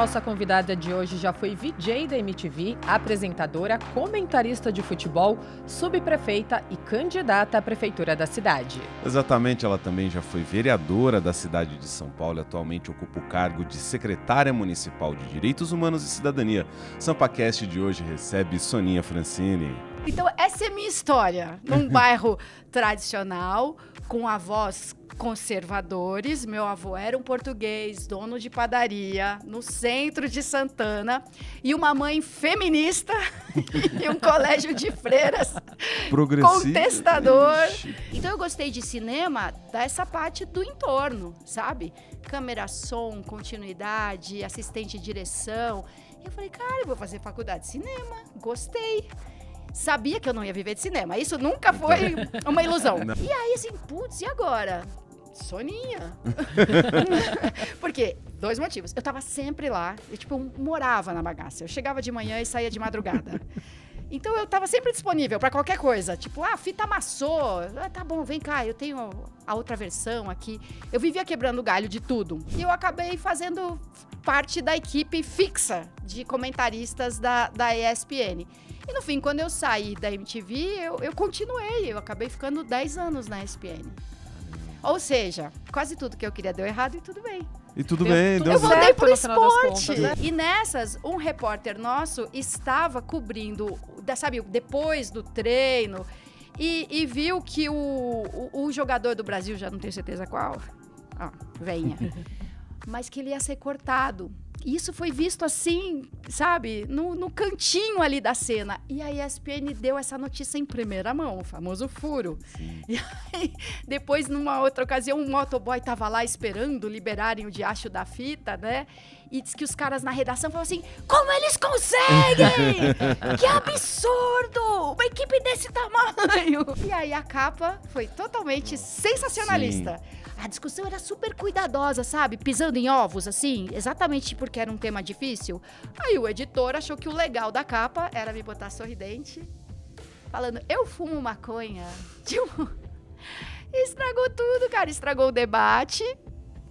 nossa convidada de hoje já foi VJ da MTV, apresentadora, comentarista de futebol, subprefeita e candidata à prefeitura da cidade. Exatamente, ela também já foi vereadora da cidade de São Paulo e atualmente ocupa o cargo de secretária municipal de Direitos Humanos e Cidadania. Sampaquest de hoje recebe Soninha Francini. Então, essa é minha história. Num bairro tradicional, com avós conservadores. Meu avô era um português, dono de padaria, no centro de Santana, e uma mãe feminista e um colégio de freiras contestador. Ixi. Então eu gostei de cinema dessa parte do entorno, sabe? Câmera, som, continuidade, assistente de direção. Eu falei, cara, eu vou fazer faculdade de cinema, gostei sabia que eu não ia viver de cinema. Isso nunca foi então. uma ilusão. Não. E aí, assim, putz, e agora? Soninha. Porque, dois motivos. Eu tava sempre lá, eu, tipo, morava na bagaça. Eu chegava de manhã e saía de madrugada. Então eu tava sempre disponível para qualquer coisa. Tipo, ah, a fita amassou. Ah, tá bom, vem cá, eu tenho a outra versão aqui. Eu vivia quebrando galho de tudo. E eu acabei fazendo parte da equipe fixa de comentaristas da, da ESPN. E no fim, quando eu saí da MTV, eu, eu continuei. Eu acabei ficando 10 anos na ESPN. Ou seja, quase tudo que eu queria deu errado e tudo bem. E tudo bem, deu Eu voltei pro esporte. Contas, né? E nessas, um repórter nosso estava cobrindo, sabe, depois do treino. E, e viu que o, o, o, jogador do Brasil, já não tenho certeza qual, ó, mas que ele ia ser cortado isso foi visto assim, sabe, no, no, cantinho ali da cena. E a ESPN deu essa notícia em primeira mão, o famoso furo. Sim. E aí, depois, numa outra ocasião, um motoboy tava lá esperando liberarem o diacho da fita, né? E disse que os caras na redação falaram assim: como eles conseguem? que absurdo! Uma equipe desse tamanho! E aí a capa foi totalmente sensacionalista. Sim a discussão era super cuidadosa, sabe? Pisando em ovos, assim, exatamente porque era um tema difícil. Aí o editor achou que o legal da capa era me botar sorridente, falando: Eu fumo maconha. Tipo, estragou tudo, cara. Estragou o debate,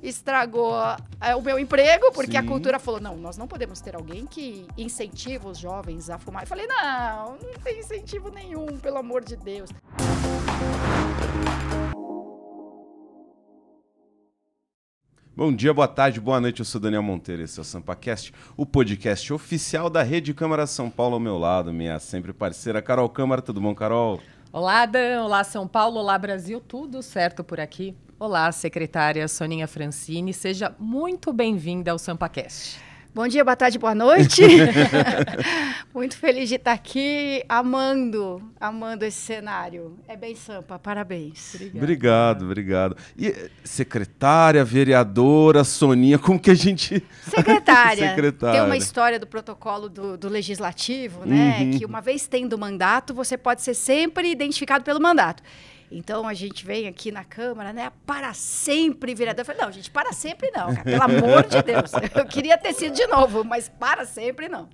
estragou é, o meu emprego, porque Sim. a cultura falou: não, nós não podemos ter alguém que incentiva os jovens a fumar. Eu falei: não, não tem incentivo nenhum, pelo amor de Deus. Bom dia, boa tarde, boa noite. Eu sou Daniel Monteiro, esse é o SampaCast, o podcast oficial da Rede Câmara São Paulo ao meu lado, minha sempre parceira Carol Câmara. Tudo bom, Carol? Olá, Dan. Olá, São Paulo. Olá, Brasil. Tudo certo por aqui? Olá, secretária Soninha Francini. Seja muito bem-vinda ao SampaCast. Bom dia, boa tarde, boa noite. Muito feliz de estar aqui, amando, amando esse cenário. É bem sampa, parabéns. Obrigado, obrigado. obrigado. E eh, secretária, vereadora, Soninha, como que a gente. Secretária. secretária. Tem uma história do protocolo do, do legislativo, né? Uhum. Que uma vez tendo mandato, você pode ser sempre identificado pelo mandato. Então a gente vem aqui na Câmara, né? Para sempre, vereador. Eu falei, não, gente, para sempre não, cara, pelo amor de Deus. Eu queria ter sido de novo, mas para sempre não.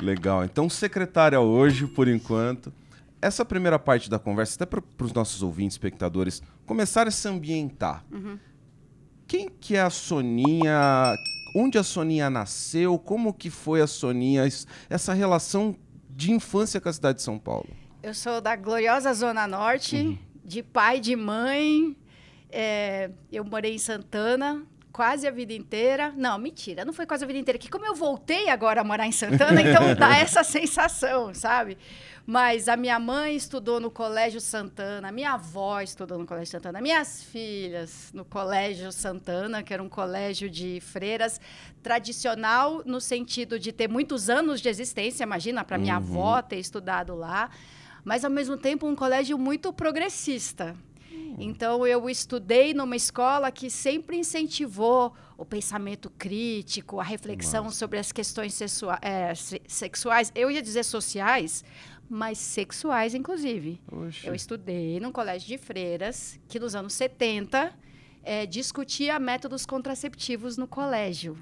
Legal. Então, secretária hoje, por enquanto. Essa primeira parte da conversa, até para os nossos ouvintes, espectadores, começar a se ambientar. Uhum. Quem que é a Soninha? Onde a Soninha nasceu? Como que foi a Soninha? Essa relação de infância com a cidade de São Paulo? Eu sou da gloriosa Zona Norte, uhum. de pai, de mãe. É, eu morei em Santana, quase a vida inteira. Não, mentira, não foi quase a vida inteira. Que como eu voltei agora a morar em Santana, então dá essa sensação, sabe? Mas a minha mãe estudou no Colégio Santana, a minha avó estudou no Colégio Santana, minhas filhas no Colégio Santana, que era um colégio de freiras tradicional no sentido de ter muitos anos de existência. Imagina para minha uhum. avó ter estudado lá mas ao mesmo tempo um colégio muito progressista. Hum. Então eu estudei numa escola que sempre incentivou o pensamento crítico, a reflexão Nossa. sobre as questões sexua é, sexuais, eu ia dizer sociais, mas sexuais inclusive. Oxe. Eu estudei num colégio de freiras que nos anos 70 é, discutia métodos contraceptivos no colégio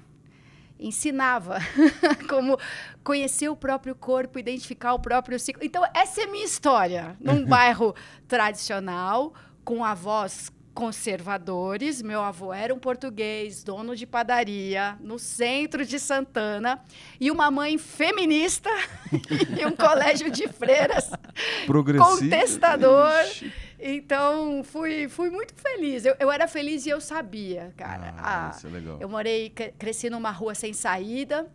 ensinava como conhecer o próprio corpo, identificar o próprio ciclo. Então, essa é minha história. Num bairro tradicional, com avós conservadores. Meu avô era um português, dono de padaria, no centro de Santana, e uma mãe feminista e um colégio de freiras contestador. Ixi. Então, fui, fui muito feliz. Eu, eu era feliz e eu sabia, cara. Ah, ah, isso é legal. Eu morei, cresci numa rua sem saída,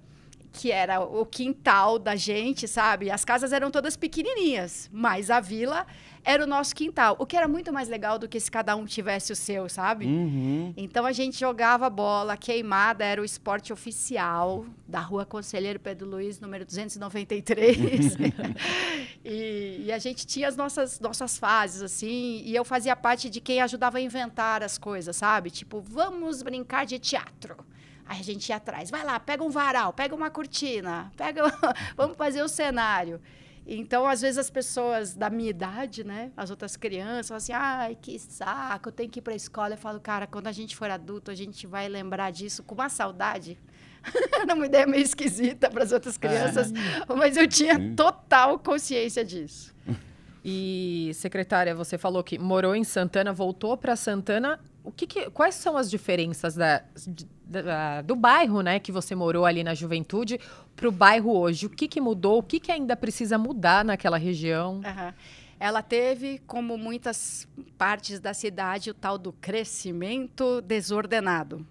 que era o quintal da gente, sabe? As casas eram todas pequenininhas, mas a vila era o nosso quintal. O que era muito mais legal do que se cada um tivesse o seu, sabe? Uhum. Então a gente jogava bola, queimada era o esporte oficial da Rua Conselheiro Pedro Luiz, número 293. e, e a gente tinha as nossas, nossas fases, assim, e eu fazia parte de quem ajudava a inventar as coisas, sabe? Tipo, vamos brincar de teatro. Aí a gente ia atrás, vai lá, pega um varal, pega uma cortina, pega, vamos fazer o cenário. Então, às vezes, as pessoas da minha idade, né? As outras crianças, falam assim, ai, que saco, eu tenho que ir para a escola. Eu falo, cara, quando a gente for adulto, a gente vai lembrar disso com uma saudade. Era uma ideia meio esquisita para as outras crianças, é. mas eu tinha total consciência disso. E, secretária, você falou que morou em Santana, voltou para Santana o que, que quais são as diferenças da, da, do bairro, né, que você morou ali na juventude, para o bairro hoje? O que, que mudou? O que, que ainda precisa mudar naquela região? Uhum. Ela teve, como muitas partes da cidade, o tal do crescimento desordenado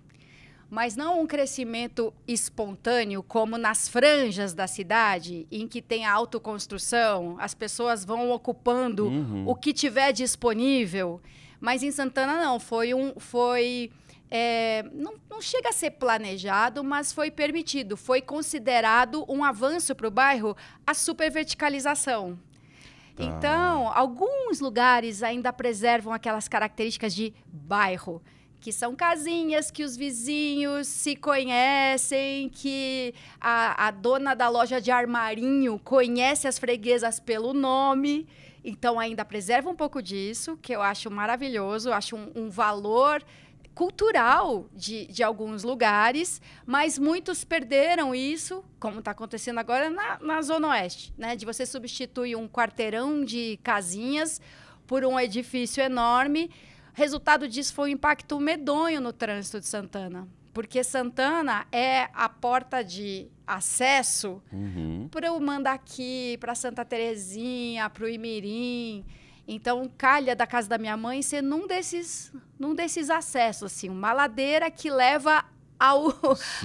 mas não um crescimento espontâneo como nas franjas da cidade, em que tem a autoconstrução, as pessoas vão ocupando uhum. o que tiver disponível. Mas em Santana não, foi um. Foi, é, não, não chega a ser planejado, mas foi permitido. Foi considerado um avanço para o bairro a superverticalização. verticalização. Tá. Então, alguns lugares ainda preservam aquelas características de bairro que são casinhas que os vizinhos se conhecem, que a, a, dona da loja de armarinho conhece as freguesas pelo nome. Então, ainda preserva um pouco disso, que eu acho maravilhoso, acho um, um valor cultural de, de alguns lugares, mas muitos perderam isso, como está acontecendo agora na, na Zona Oeste, né? De você substituir um quarteirão de casinhas por um edifício enorme. Resultado disso foi um impacto medonho no trânsito de Santana porque Santana é a porta de acesso uhum. para o Mandaqui, para Santa Terezinha, para o Imirim. Então, calha da casa da minha mãe ser num desses, num desses acessos, assim, uma ladeira que leva ao,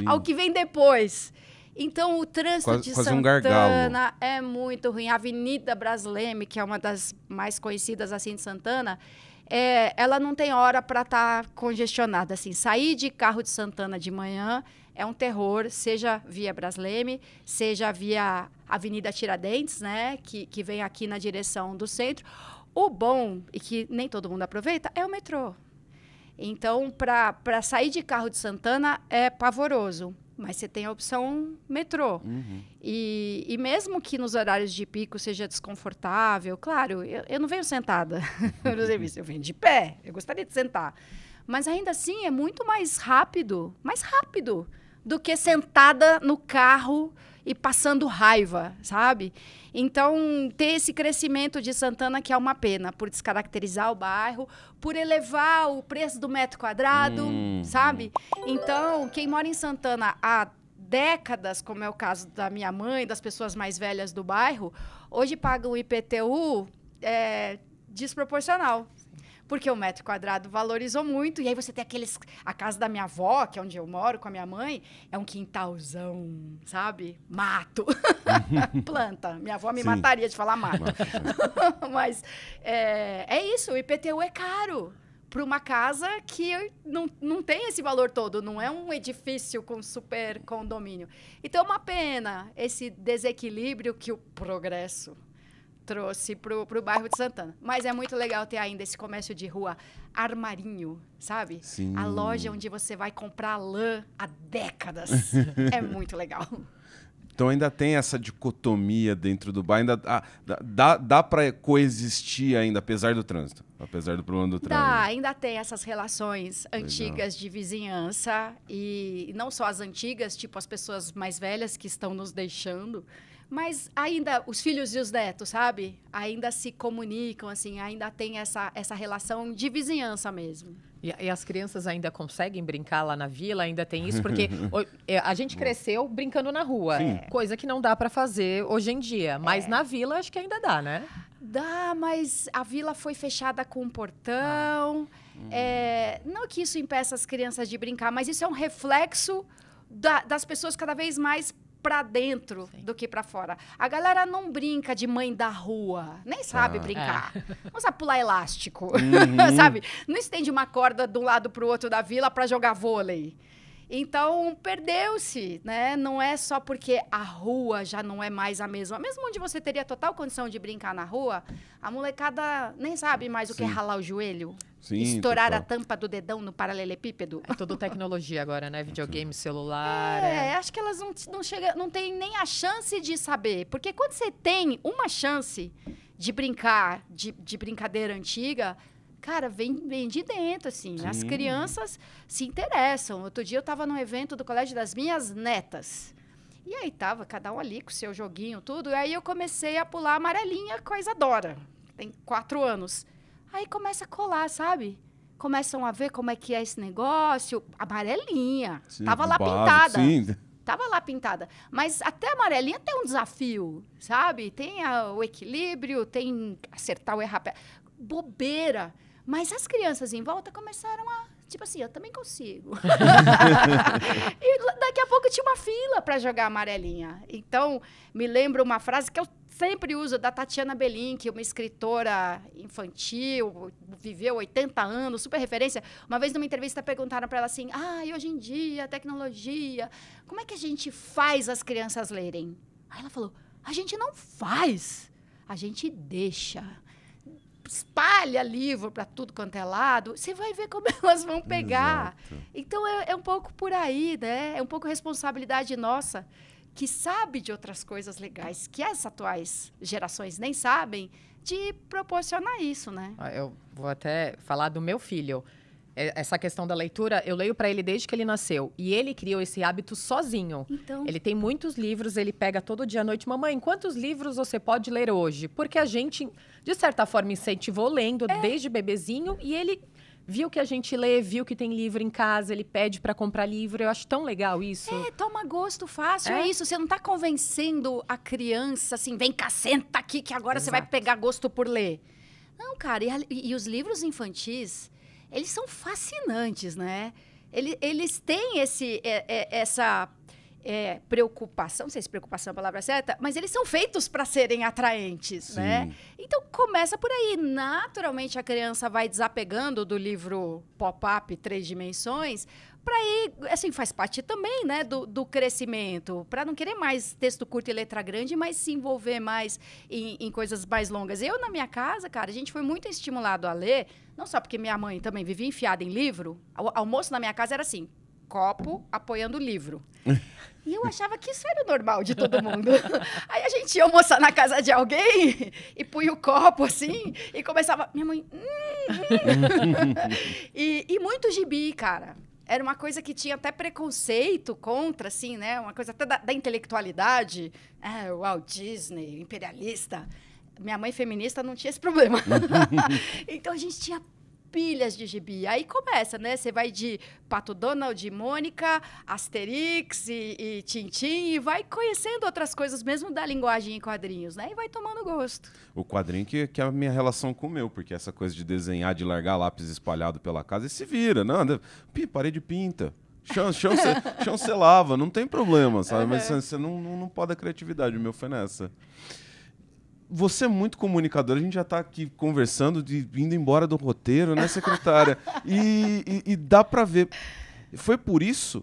ao que vem depois. Então, o trânsito quase, de quase Santana um é muito ruim. A Avenida Brasleme, que é uma das mais conhecidas assim de Santana, é, ela não tem hora para estar tá congestionada. Assim, sair de carro de Santana de manhã é um terror, seja via Brasleme, seja via Avenida Tiradentes, né, que, que vem aqui na direção do centro. O bom, e que nem todo mundo aproveita, é o metrô. Então, para sair de carro de Santana é pavoroso mas você tem a opção metrô. Uhum. E, e, mesmo que nos horários de pico seja desconfortável, claro, eu, eu não venho sentada no serviço, eu venho de pé, eu gostaria de sentar. Mas ainda assim é muito mais rápido, mais rápido do que sentada no carro e passando raiva, sabe? Então, ter esse crescimento de Santana que é uma pena, por descaracterizar o bairro, por elevar o preço do metro quadrado, hum. sabe? Então, quem mora em Santana há décadas, como é o caso da minha mãe, das pessoas mais velhas do bairro, hoje paga o IPTU é, eh, desproporcional porque o metro quadrado valorizou muito. E aí você tem aqueles. A casa da minha avó, que é onde eu moro com a minha mãe, é um quintalzão, sabe? Mato. Planta. Minha avó me Sim. mataria de falar mato. Mas é, é isso, o IPTU é caro para uma casa que não, não tem esse valor todo, não é um edifício com super condomínio. Então é uma pena esse desequilíbrio que o progresso trouxe para o bairro de Santana. Mas é muito legal ter ainda esse comércio de rua armarinho, sabe? Sim. A loja onde você vai comprar lã há décadas. é muito legal. Então ainda tem essa dicotomia dentro do bairro, ainda ah, dá, dá para coexistir ainda, apesar do trânsito, apesar do problema do trânsito. Dá, ainda tem essas relações Legal. antigas de vizinhança e não só as antigas, tipo as pessoas mais velhas que estão nos deixando, mas ainda os filhos e os netos, sabe? Ainda se comunicam, assim, ainda tem essa, essa relação de vizinhança mesmo. E, e as crianças ainda conseguem brincar lá na vila? Ainda tem isso? Porque é, a gente cresceu brincando na rua, Sim. coisa que não dá para fazer hoje em dia. É. Mas é. na vila acho que ainda dá, né? Dá, mas a vila foi fechada com um portão. Ah. É, não que isso impeça as crianças de brincar, mas isso é um reflexo da, das pessoas cada vez mais para dentro Sim. do que para fora. A galera não brinca de mãe da rua, nem sabe ah, é. brincar. É. Não sabe pular elástico, uhum. sabe? Não estende uma corda de um lado para o outro da vila para jogar vôlei. Então, perdeu-se, né? Não é só porque a rua já não é mais a mesma. Mesmo onde você teria total condição de brincar na rua, a molecada nem sabe mais Sim. o que é ralar o joelho. Sim, Estourar total. a tampa do dedão no paralelepípedo. É tudo tecnologia agora, né? Videogame, celular. É, é. acho que elas não, não, chega, não têm nem a chance de saber. Porque quando você tem uma chance de brincar, de, de brincadeira antiga, cara, vem, vem de dentro, assim. Sim. As crianças se interessam. Outro dia eu estava num evento do colégio das minhas netas. E aí tava cada um ali com o seu joguinho, tudo. E aí eu comecei a pular amarelinha com a Isadora. Tem quatro anos. Aí começa a colar, sabe? Começam a ver como é que é esse negócio. Amarelinha. Sim, Tava lá pintada. Sim. Tava lá pintada. Mas até a amarelinha tem um desafio, sabe? Tem a, o equilíbrio, tem acertar o errar. Bobeira. Mas as crianças em volta começaram a. Tipo assim, eu também consigo. e daqui a pouco tinha uma fila para jogar amarelinha. Então, me lembro uma frase que eu sempre uso da Tatiana Belink, é uma escritora infantil, viveu 80 anos, super referência. Uma vez numa entrevista perguntaram para ela assim: "Ah, e hoje em dia, tecnologia, como é que a gente faz as crianças lerem?" Aí ela falou: "A gente não faz, a gente deixa." Espalha livro para tudo quanto é lado, você vai ver como elas vão pegar. Exato. Então é, é um pouco por aí, né? É um pouco responsabilidade nossa que sabe de outras coisas legais é. que as atuais gerações nem sabem, de proporcionar isso, né? Ah, eu vou até falar do meu filho. É, essa questão da leitura, eu leio para ele desde que ele nasceu. E ele criou esse hábito sozinho. Então... Ele tem muitos livros, ele pega todo dia à noite. Mamãe, quantos livros você pode ler hoje? Porque a gente, de certa forma, incentivou lendo é. desde bebezinho. E ele viu que a gente lê, viu que tem livro em casa, ele pede para comprar livro. Eu acho tão legal isso. É, toma gosto fácil, é, é isso. Você não está convencendo a criança assim, vem cá, senta aqui que agora Exato. você vai pegar gosto por ler. Não, cara, e, a, e os livros infantis, eles são fascinantes, né? Eles, eles têm esse, é, é, essa é, preocupação, não sei se preocupação é a palavra certa, mas eles são feitos para serem atraentes, né? Sim. né? Então começa por aí. Naturalmente a criança vai desapegando do livro Pop-up Três Dimensões para ir, assim, faz parte também, né, do, do crescimento, para não querer mais texto curto e letra grande, mas se envolver mais em, em coisas mais longas. Eu, na minha casa, cara, a gente foi muito estimulado a ler, não só porque minha mãe também vivia enfiada em livro, o almoço na minha casa era assim, copo apoiando o livro. E eu achava que isso era o normal de todo mundo. Aí a gente ia almoçar na casa de alguém e punha o copo assim e começava. Minha mãe. Hum, hum. e, e muito gibi, cara era uma coisa que tinha até preconceito contra, assim, né? Uma coisa até da, da intelectualidade. Ah, Walt Disney, imperialista. Minha mãe feminista não tinha esse problema. então a gente tinha pilhas de gibi. Aí começa, né? Você vai de Pato Donald, Mônica, Asterix e, e Tintim e vai conhecendo outras coisas mesmo da linguagem em quadrinhos, né? E vai tomando gosto. O quadrinho que, que é a minha relação com o meu, porque essa coisa de desenhar, de largar lápis espalhado pela casa, e se vira, nada. Né? Pi, Parede pinta. chão chance, chancelava, não tem problema, sabe? Mas você não, não, não pode a criatividade, o meu foi nessa você é muito comunicador, a gente já está aqui conversando, de, indo embora do roteiro, né, secretária? e, e, e dá para ver. Foi por isso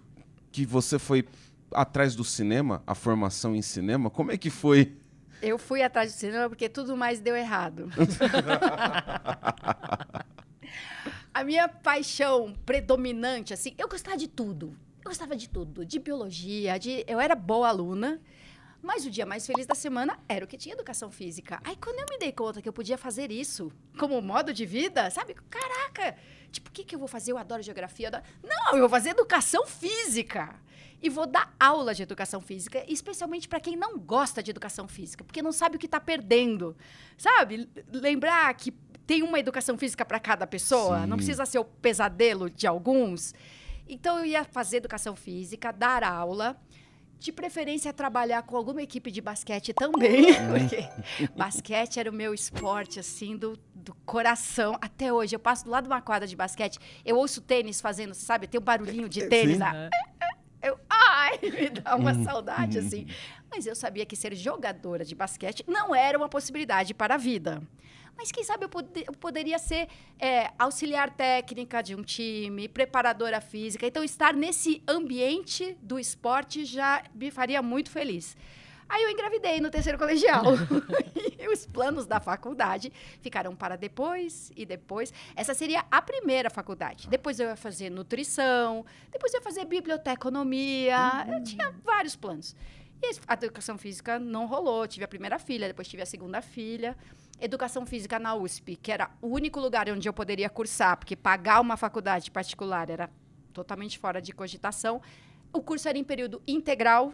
que você foi atrás do cinema, a formação em cinema? Como é que foi? Eu fui atrás do cinema porque tudo mais deu errado. a minha paixão predominante, assim, eu gostava de tudo. Eu gostava de tudo, de biologia, de eu era boa aluna. Mas o dia mais feliz da semana era o que tinha educação física. Aí quando eu me dei conta que eu podia fazer isso como modo de vida, sabe? Caraca! Tipo, o que, que eu vou fazer? Eu adoro geografia. Eu adoro... Não, eu vou fazer educação física. E vou dar aula de educação física, especialmente para quem não gosta de educação física, porque não sabe o que está perdendo. Sabe? Lembrar que tem uma educação física para cada pessoa, Sim. não precisa ser o pesadelo de alguns. Então eu ia fazer educação física, dar aula de preferência trabalhar com alguma equipe de basquete também, uhum. porque basquete era o meu esporte, assim, do, do coração. Até hoje, eu passo do lado de uma quadra de basquete, eu ouço tênis fazendo, sabe, tem um barulhinho de tênis lá. Eu, ai, me dá uma uhum. saudade, assim. Uhum. Mas eu sabia que ser jogadora de basquete não era uma possibilidade para a vida. Mas quem sabe eu, pod eu poderia ser é, auxiliar técnica de um time, preparadora física. Então, estar nesse ambiente do esporte já me faria muito feliz. Aí eu engravidei no terceiro colegial. e os planos da faculdade ficaram para depois e depois. Essa seria a primeira faculdade. Tá. Depois eu ia fazer nutrição, depois eu ia fazer biblioteconomia. Uhum. Eu tinha vários planos. E a educação física não rolou. Tive a primeira filha, depois tive a segunda filha. Educação física na USP, que era o único lugar onde eu poderia cursar, porque pagar uma faculdade particular era totalmente fora de cogitação. O curso era em período integral,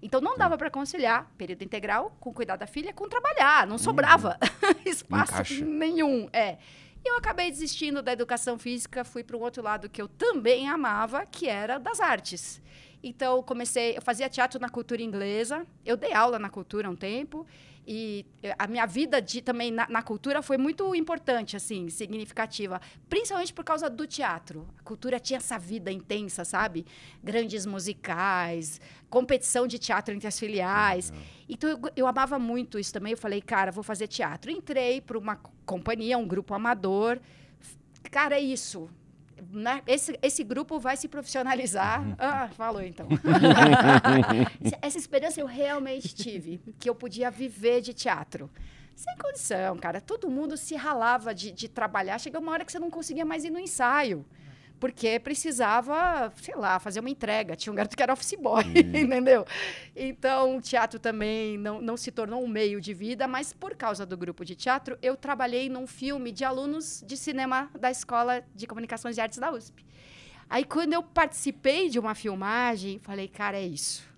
então não dava tá. para conciliar período integral com cuidar da filha com trabalhar, não sobrava hum, espaço nenhum. É. E eu acabei desistindo da educação física, fui para um outro lado que eu também amava, que era das artes. Então, eu comecei, eu fazia teatro na cultura inglesa, eu dei aula na cultura há um tempo, e eh, a minha vida de, também na, na, cultura foi muito importante, assim, significativa. Principalmente por causa do teatro. A cultura tinha essa vida intensa, sabe? Grandes musicais, competição de teatro entre as filiais. então, eu, eu, amava muito isso também. Eu falei, cara, vou fazer teatro. Entrei para uma companhia, um grupo amador. Cara, é isso na, esse, esse grupo vai se profissionalizar. Uhum. Ah, falou então. Essa esperança eu realmente tive, que eu podia viver de teatro. Sem condição, cara. Todo mundo se ralava de, de trabalhar. chega uma hora que você não conseguia mais ir no ensaio porque precisava, sei lá, fazer uma entrega. Tinha um garoto que era office boy, uhum. entendeu? Então, o teatro também não, não se tornou um meio de vida, mas por causa do grupo de teatro, eu trabalhei num filme de alunos de cinema da Escola de Comunicações e Artes da USP. Aí, quando eu participei de uma filmagem, falei, cara, é isso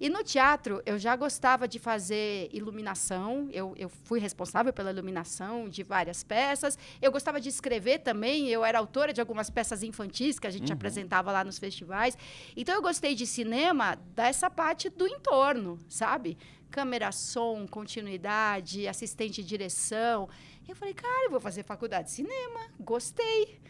e no teatro, eu já gostava de fazer iluminação, eu, eu fui responsável pela iluminação de várias peças. Eu gostava de escrever também, eu era autora de algumas peças infantis que a gente uhum. apresentava lá nos festivais. Então, eu gostei de cinema dessa parte do entorno, sabe? câmera, som, continuidade, assistente de direção. Eu falei, cara, eu vou fazer faculdade de cinema, gostei.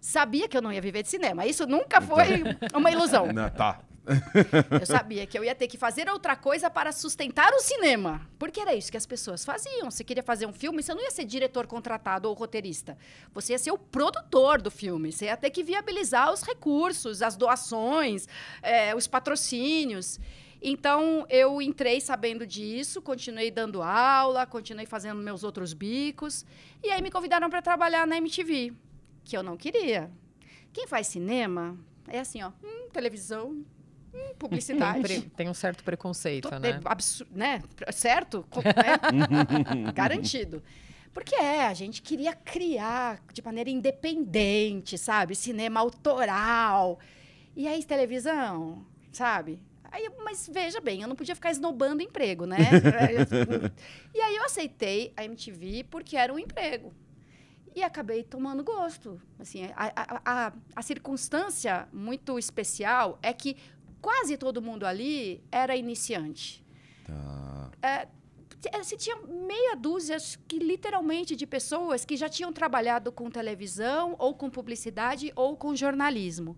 Sabia que eu não ia viver de cinema. Isso nunca foi uma ilusão. Não, tá. eu sabia que eu ia ter que fazer outra coisa para sustentar o cinema. Porque era isso que as pessoas faziam. Você queria fazer um filme, você não ia ser diretor contratado ou roteirista. Você ia ser o produtor do filme. Você ia ter que viabilizar os recursos, as doações, é, os patrocínios. Então, eu entrei sabendo disso, continuei dando aula, continuei fazendo meus outros bicos. E aí me convidaram para trabalhar na MTV, que eu não queria. Quem faz cinema é assim, ó, hum, televisão, publicidade. Tem um certo preconceito, Tô, né? É absurdo né? Certo? É? Garantido. Porque é, a gente queria criar de maneira independente, sabe? Cinema autoral. E aí, televisão, sabe? Aí, mas veja bem, eu não podia ficar esnobando emprego, né? e aí eu aceitei a MTV porque era um emprego. E acabei tomando gosto. Assim, a, a, a, a circunstância muito especial é que quase todo mundo ali era iniciante. Tá. É, você é, tinha meia dúzia que literalmente de pessoas que já tinham trabalhado com televisão ou com publicidade ou com jornalismo.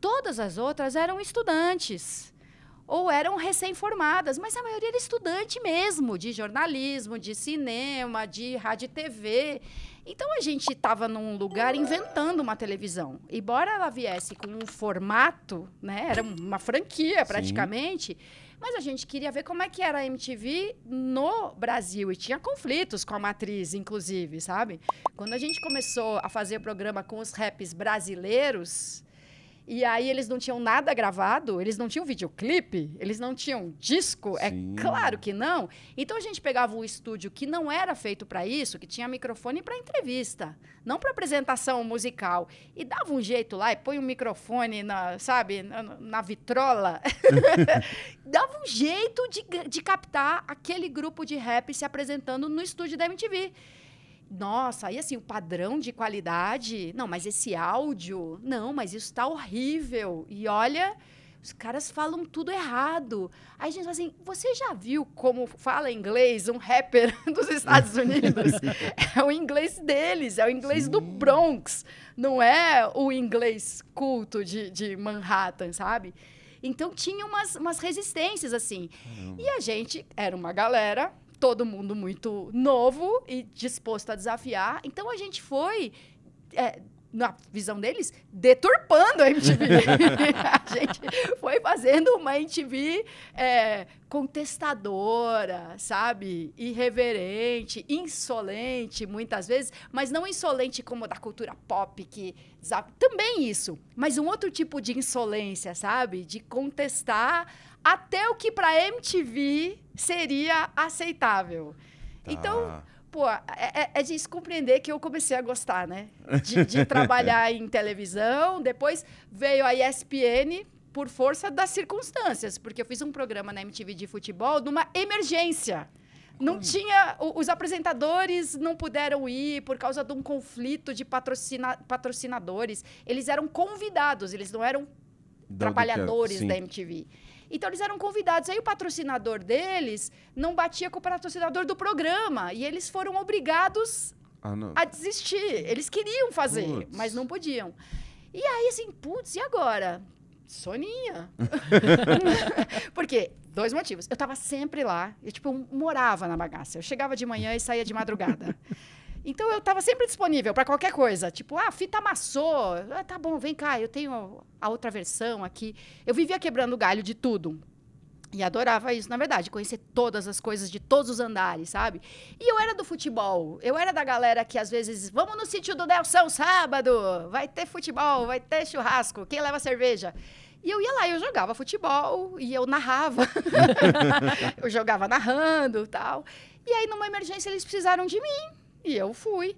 Todas as outras eram estudantes ou eram recém-formadas, mas a maioria era estudante mesmo, de jornalismo, de cinema, de rádio e TV. Então a gente estava num lugar inventando uma televisão. Embora ela viesse com um formato, né, era uma franquia praticamente, Sim. mas a gente queria ver como é que era a MTV no Brasil e tinha conflitos com a matriz, inclusive, sabe? Quando a gente começou a fazer o programa com os raps brasileiros, e aí eles não tinham nada gravado, eles não tinham videoclipe, eles não tinham disco, é Sim. é claro que não. Então a gente pegava um estúdio que não era feito para isso, que tinha microfone para entrevista, não para apresentação musical. E dava um jeito lá e põe um microfone na, sabe, na, na vitrola. dava um jeito de, de captar aquele grupo de rap se apresentando no estúdio da MTV nossa, aí assim, o padrão de qualidade, não, mas esse áudio, não, mas isso tá horrível. E olha, os caras falam tudo errado. Aí a gente fala assim, você já viu como fala inglês um rapper dos Estados Unidos? é o inglês deles, é o inglês Sim. do Bronx, não é o inglês culto de, de Manhattan, sabe? Então tinha umas, umas resistências, assim. Hum. E a gente era uma galera todo mundo muito novo e disposto a desafiar. Então a gente foi. É, na visão deles, deturpando a MTV. a gente foi fazendo uma MTV é, contestadora, sabe? Irreverente, insolente, muitas vezes, mas não insolente como da cultura pop, que também isso, mas um outro tipo de insolência, sabe? De contestar até o que para MTV seria aceitável. Tá. Então, pô, é, é, é, de se compreender que eu comecei a gostar, né? De, de trabalhar em televisão. Depois veio a ESPN por força das circunstâncias, porque eu fiz um programa na MTV de futebol numa emergência. Não hum. tinha. Os apresentadores não puderam ir por causa de um conflito de patrocina, patrocinadores. Eles eram convidados, eles não eram é, trabalhadores da MTV. Então eles eram convidados. Aí o patrocinador deles não batia com o patrocinador do programa. E eles foram obrigados ah, a desistir. Eles queriam fazer, putz. mas não podiam. E aí, assim, putz, e agora? Soninha. Porque, dois motivos. Eu estava sempre lá, eu tipo, eu morava na bagaça. Eu chegava de manhã e saía de madrugada. Então eu estava sempre disponível para qualquer coisa. Tipo, ah, a fita amassou. Ah, tá bom, vem cá, eu tenho a outra versão aqui. Eu vivia quebrando galho de tudo. E adorava isso, na verdade, conhecer todas as coisas de todos os andares, sabe? E eu era do futebol. Eu era da galera que às vezes, vamos no sítio do Nelson sábado, vai ter futebol, vai ter churrasco, quem leva cerveja? E eu ia lá, eu jogava futebol e eu narrava. eu jogava narrando, tal. E aí numa emergência eles precisaram de mim. E eu fui.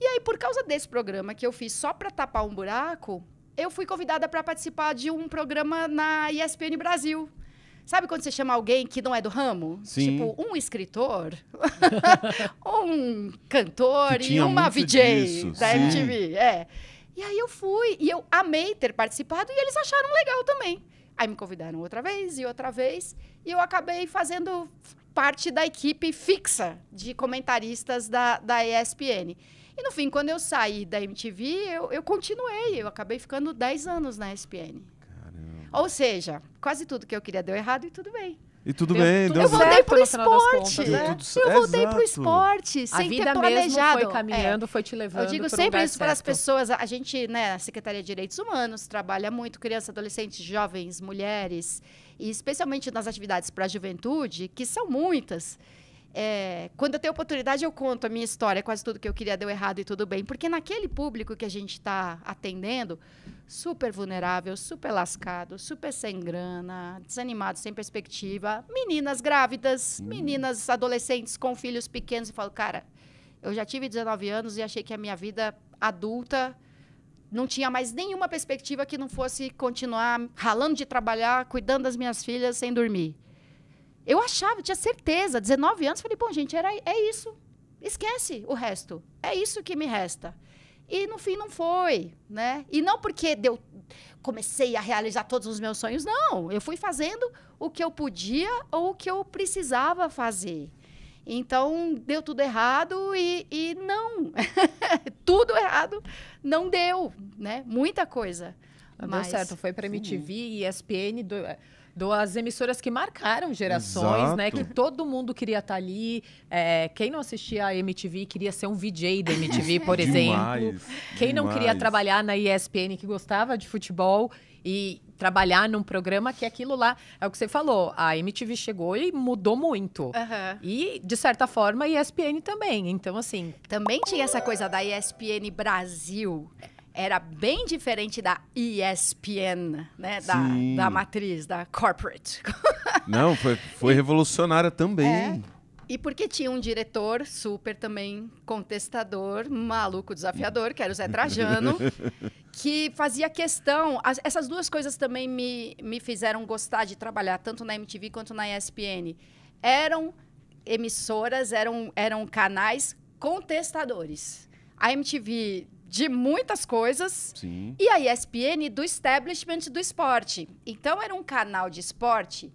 E aí, por causa desse programa que eu fiz só para tapar um buraco, eu fui convidada para participar de um programa na ESPN Brasil. Sabe quando você chama alguém que não é do ramo? Sim. Tipo, um escritor, um cantor e uma VJ disso. da Sim. MTV. É. E aí eu fui, e eu amei ter participado, e eles acharam legal também. Aí me convidaram outra vez e outra vez, e eu acabei fazendo parte da equipe fixa de comentaristas da, da ESPN. E no fim, quando eu saí da MTV, eu, eu continuei. Eu acabei ficando 10 anos na ESPN. Caramba. Ou seja, quase tudo que eu queria deu errado e tudo bem. E tudo deu bem, deu é Eu voltei certo, pro esporte. Contas, né? eu voltei exato. pro esporte, sem a vida ter planejado. Mesmo foi é. caminhando, é. foi te levando. Eu digo sempre isso para as pessoas. A gente, né, a Secretaria de Direitos Humanos trabalha muito crianças, adolescentes, jovens, mulheres, e especialmente nas atividades para a juventude, que são muitas. É, quando eu tenho oportunidade, eu conto a minha história, quase tudo que eu queria deu errado e tudo bem. Porque naquele público que a gente está atendendo, super vulnerável, super lascado, super sem grana, desanimado, sem perspectiva, meninas grávidas, hum. meninas adolescentes com filhos pequenos, e falo, cara, eu já tive 19 anos e achei que a minha vida adulta não tinha mais nenhuma perspectiva que não fosse continuar ralando de trabalhar, cuidando das minhas filhas sem dormir. Eu achava, tinha certeza, 19 anos, falei, bom, gente, era, é isso. Esquece o resto. É isso que me resta. E no fim não foi, né? E não porque deu, comecei a realizar todos os meus sonhos, não. Eu fui fazendo o que eu podia ou o que eu precisava fazer. Então, deu tudo errado e, e não. tudo errado não deu, né? Muita coisa. Mas, deu certo, foi para MTV e ESPN. Do das emissoras que marcaram gerações, Exato. né? Que todo mundo queria estar tá ali. É, quem não assistia a MTV queria ser um VJ da MTV, por exemplo. Demais, quem demais. não queria trabalhar na ESPN, que gostava de futebol e trabalhar num programa que aquilo lá é o que você falou. A MTV chegou e mudou muito. Uhum. E, de certa forma, a ESPN também. Então, assim. Também tinha essa coisa da ESPN Brasil era bem diferente da ESPN, né? Da, da matriz, da corporate. Não, foi, foi revolucionária também. É. E porque tinha um diretor super também contestador, maluco desafiador, que era o Zé Trajano, que fazia questão. As, essas duas coisas também me, me fizeram gostar de trabalhar, tanto na MTV quanto na ESPN. Eram emissoras, eram, eram canais contestadores. A MTV de muitas coisas. Sim. E a ESPN do establishment do esporte. Então era um canal de esporte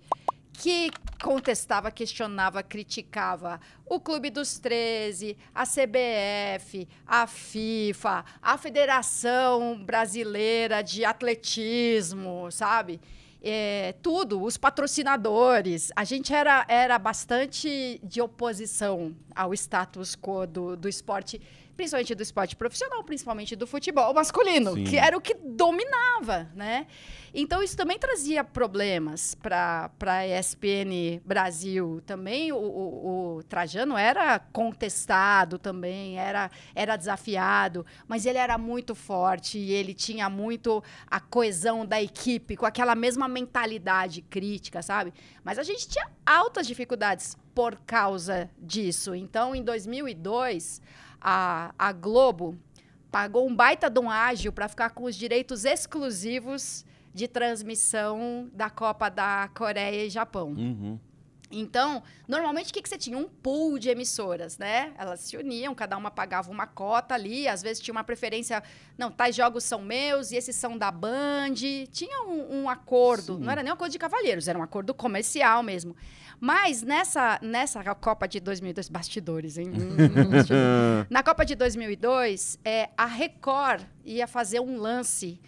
que contestava, questionava, criticava o Clube dos 13, a CBF, a FIFA, a Federação Brasileira de Atletismo, sabe? É, tudo, os patrocinadores. A gente era, era bastante de oposição ao status quo do, do esporte principalmente do esporte profissional, principalmente do futebol masculino, Sim. que era o que dominava, né? Então isso também trazia problemas para a ESPN Brasil. Também o, o, o, Trajano era contestado também, era, era desafiado, mas ele era muito forte e ele tinha muito a coesão da equipe, com aquela mesma mentalidade crítica, sabe? Mas a gente tinha altas dificuldades por causa disso. Então, em 2002 a, a Globo pagou um baita de um ágil para ficar com os direitos exclusivos de transmissão da Copa da Coreia e Japão. Uhum. Então, normalmente o que, que você tinha? Um pool de emissoras, né? Elas se uniam, cada uma pagava uma cota ali, às vezes tinha uma preferência, não, tais jogos são meus e esses são da Band. Tinha um, um acordo, Sim. não era nem um acordo de cavalheiros, era um acordo comercial mesmo. Mas nessa, nessa Copa de 2002, bastidores, hein? Hum, hum, Na Copa de 2002, é, a Record ia fazer um lance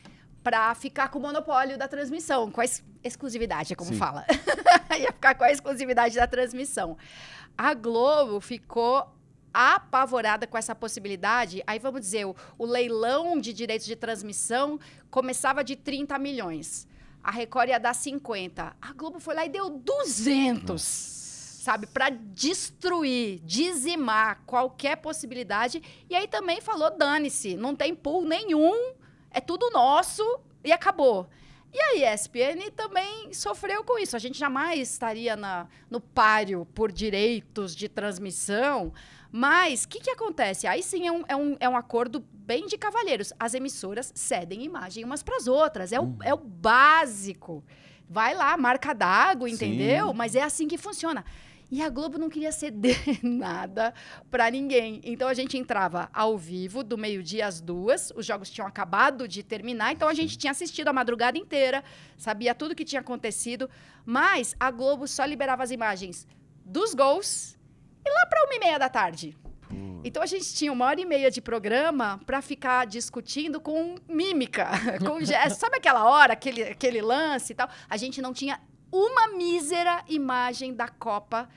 para ficar com o monopólio da transmissão, com a ex exclusividade, é como Sim. fala. ia ficar com a exclusividade da transmissão. A Globo ficou apavorada com essa possibilidade. Aí vamos dizer, o, o leilão de direitos de transmissão começava de 30 milhões a Record ia dar 50. A Globo foi lá e deu 200. Nossa. Sabe, para destruir, dizimar qualquer possibilidade. E aí também falou: dane-se, não tem pool nenhum, é tudo nosso e acabou. E a ESPN também sofreu com isso. A gente jamais estaria na, no páreo por direitos de transmissão mas o que, que acontece? Aí sim é um, é, um, é um acordo bem de cavalheiros. As emissoras cedem imagem umas para as outras. É, hum. o, é o básico. Vai lá, marca d'água, entendeu? Sim. Mas é assim que funciona. E a Globo não queria ceder nada para ninguém. Então a gente entrava ao vivo, do meio-dia às duas, os jogos tinham acabado de terminar, então a gente tinha assistido a madrugada inteira, sabia tudo o que tinha acontecido, mas a Globo só liberava as imagens dos gols lá para uma e meia da tarde. Então a gente tinha uma hora e meia de programa para ficar discutindo com mímica, com gesto. Sabe aquela hora, aquele, aquele lance e tal? A gente não tinha uma mísera imagem da Copa.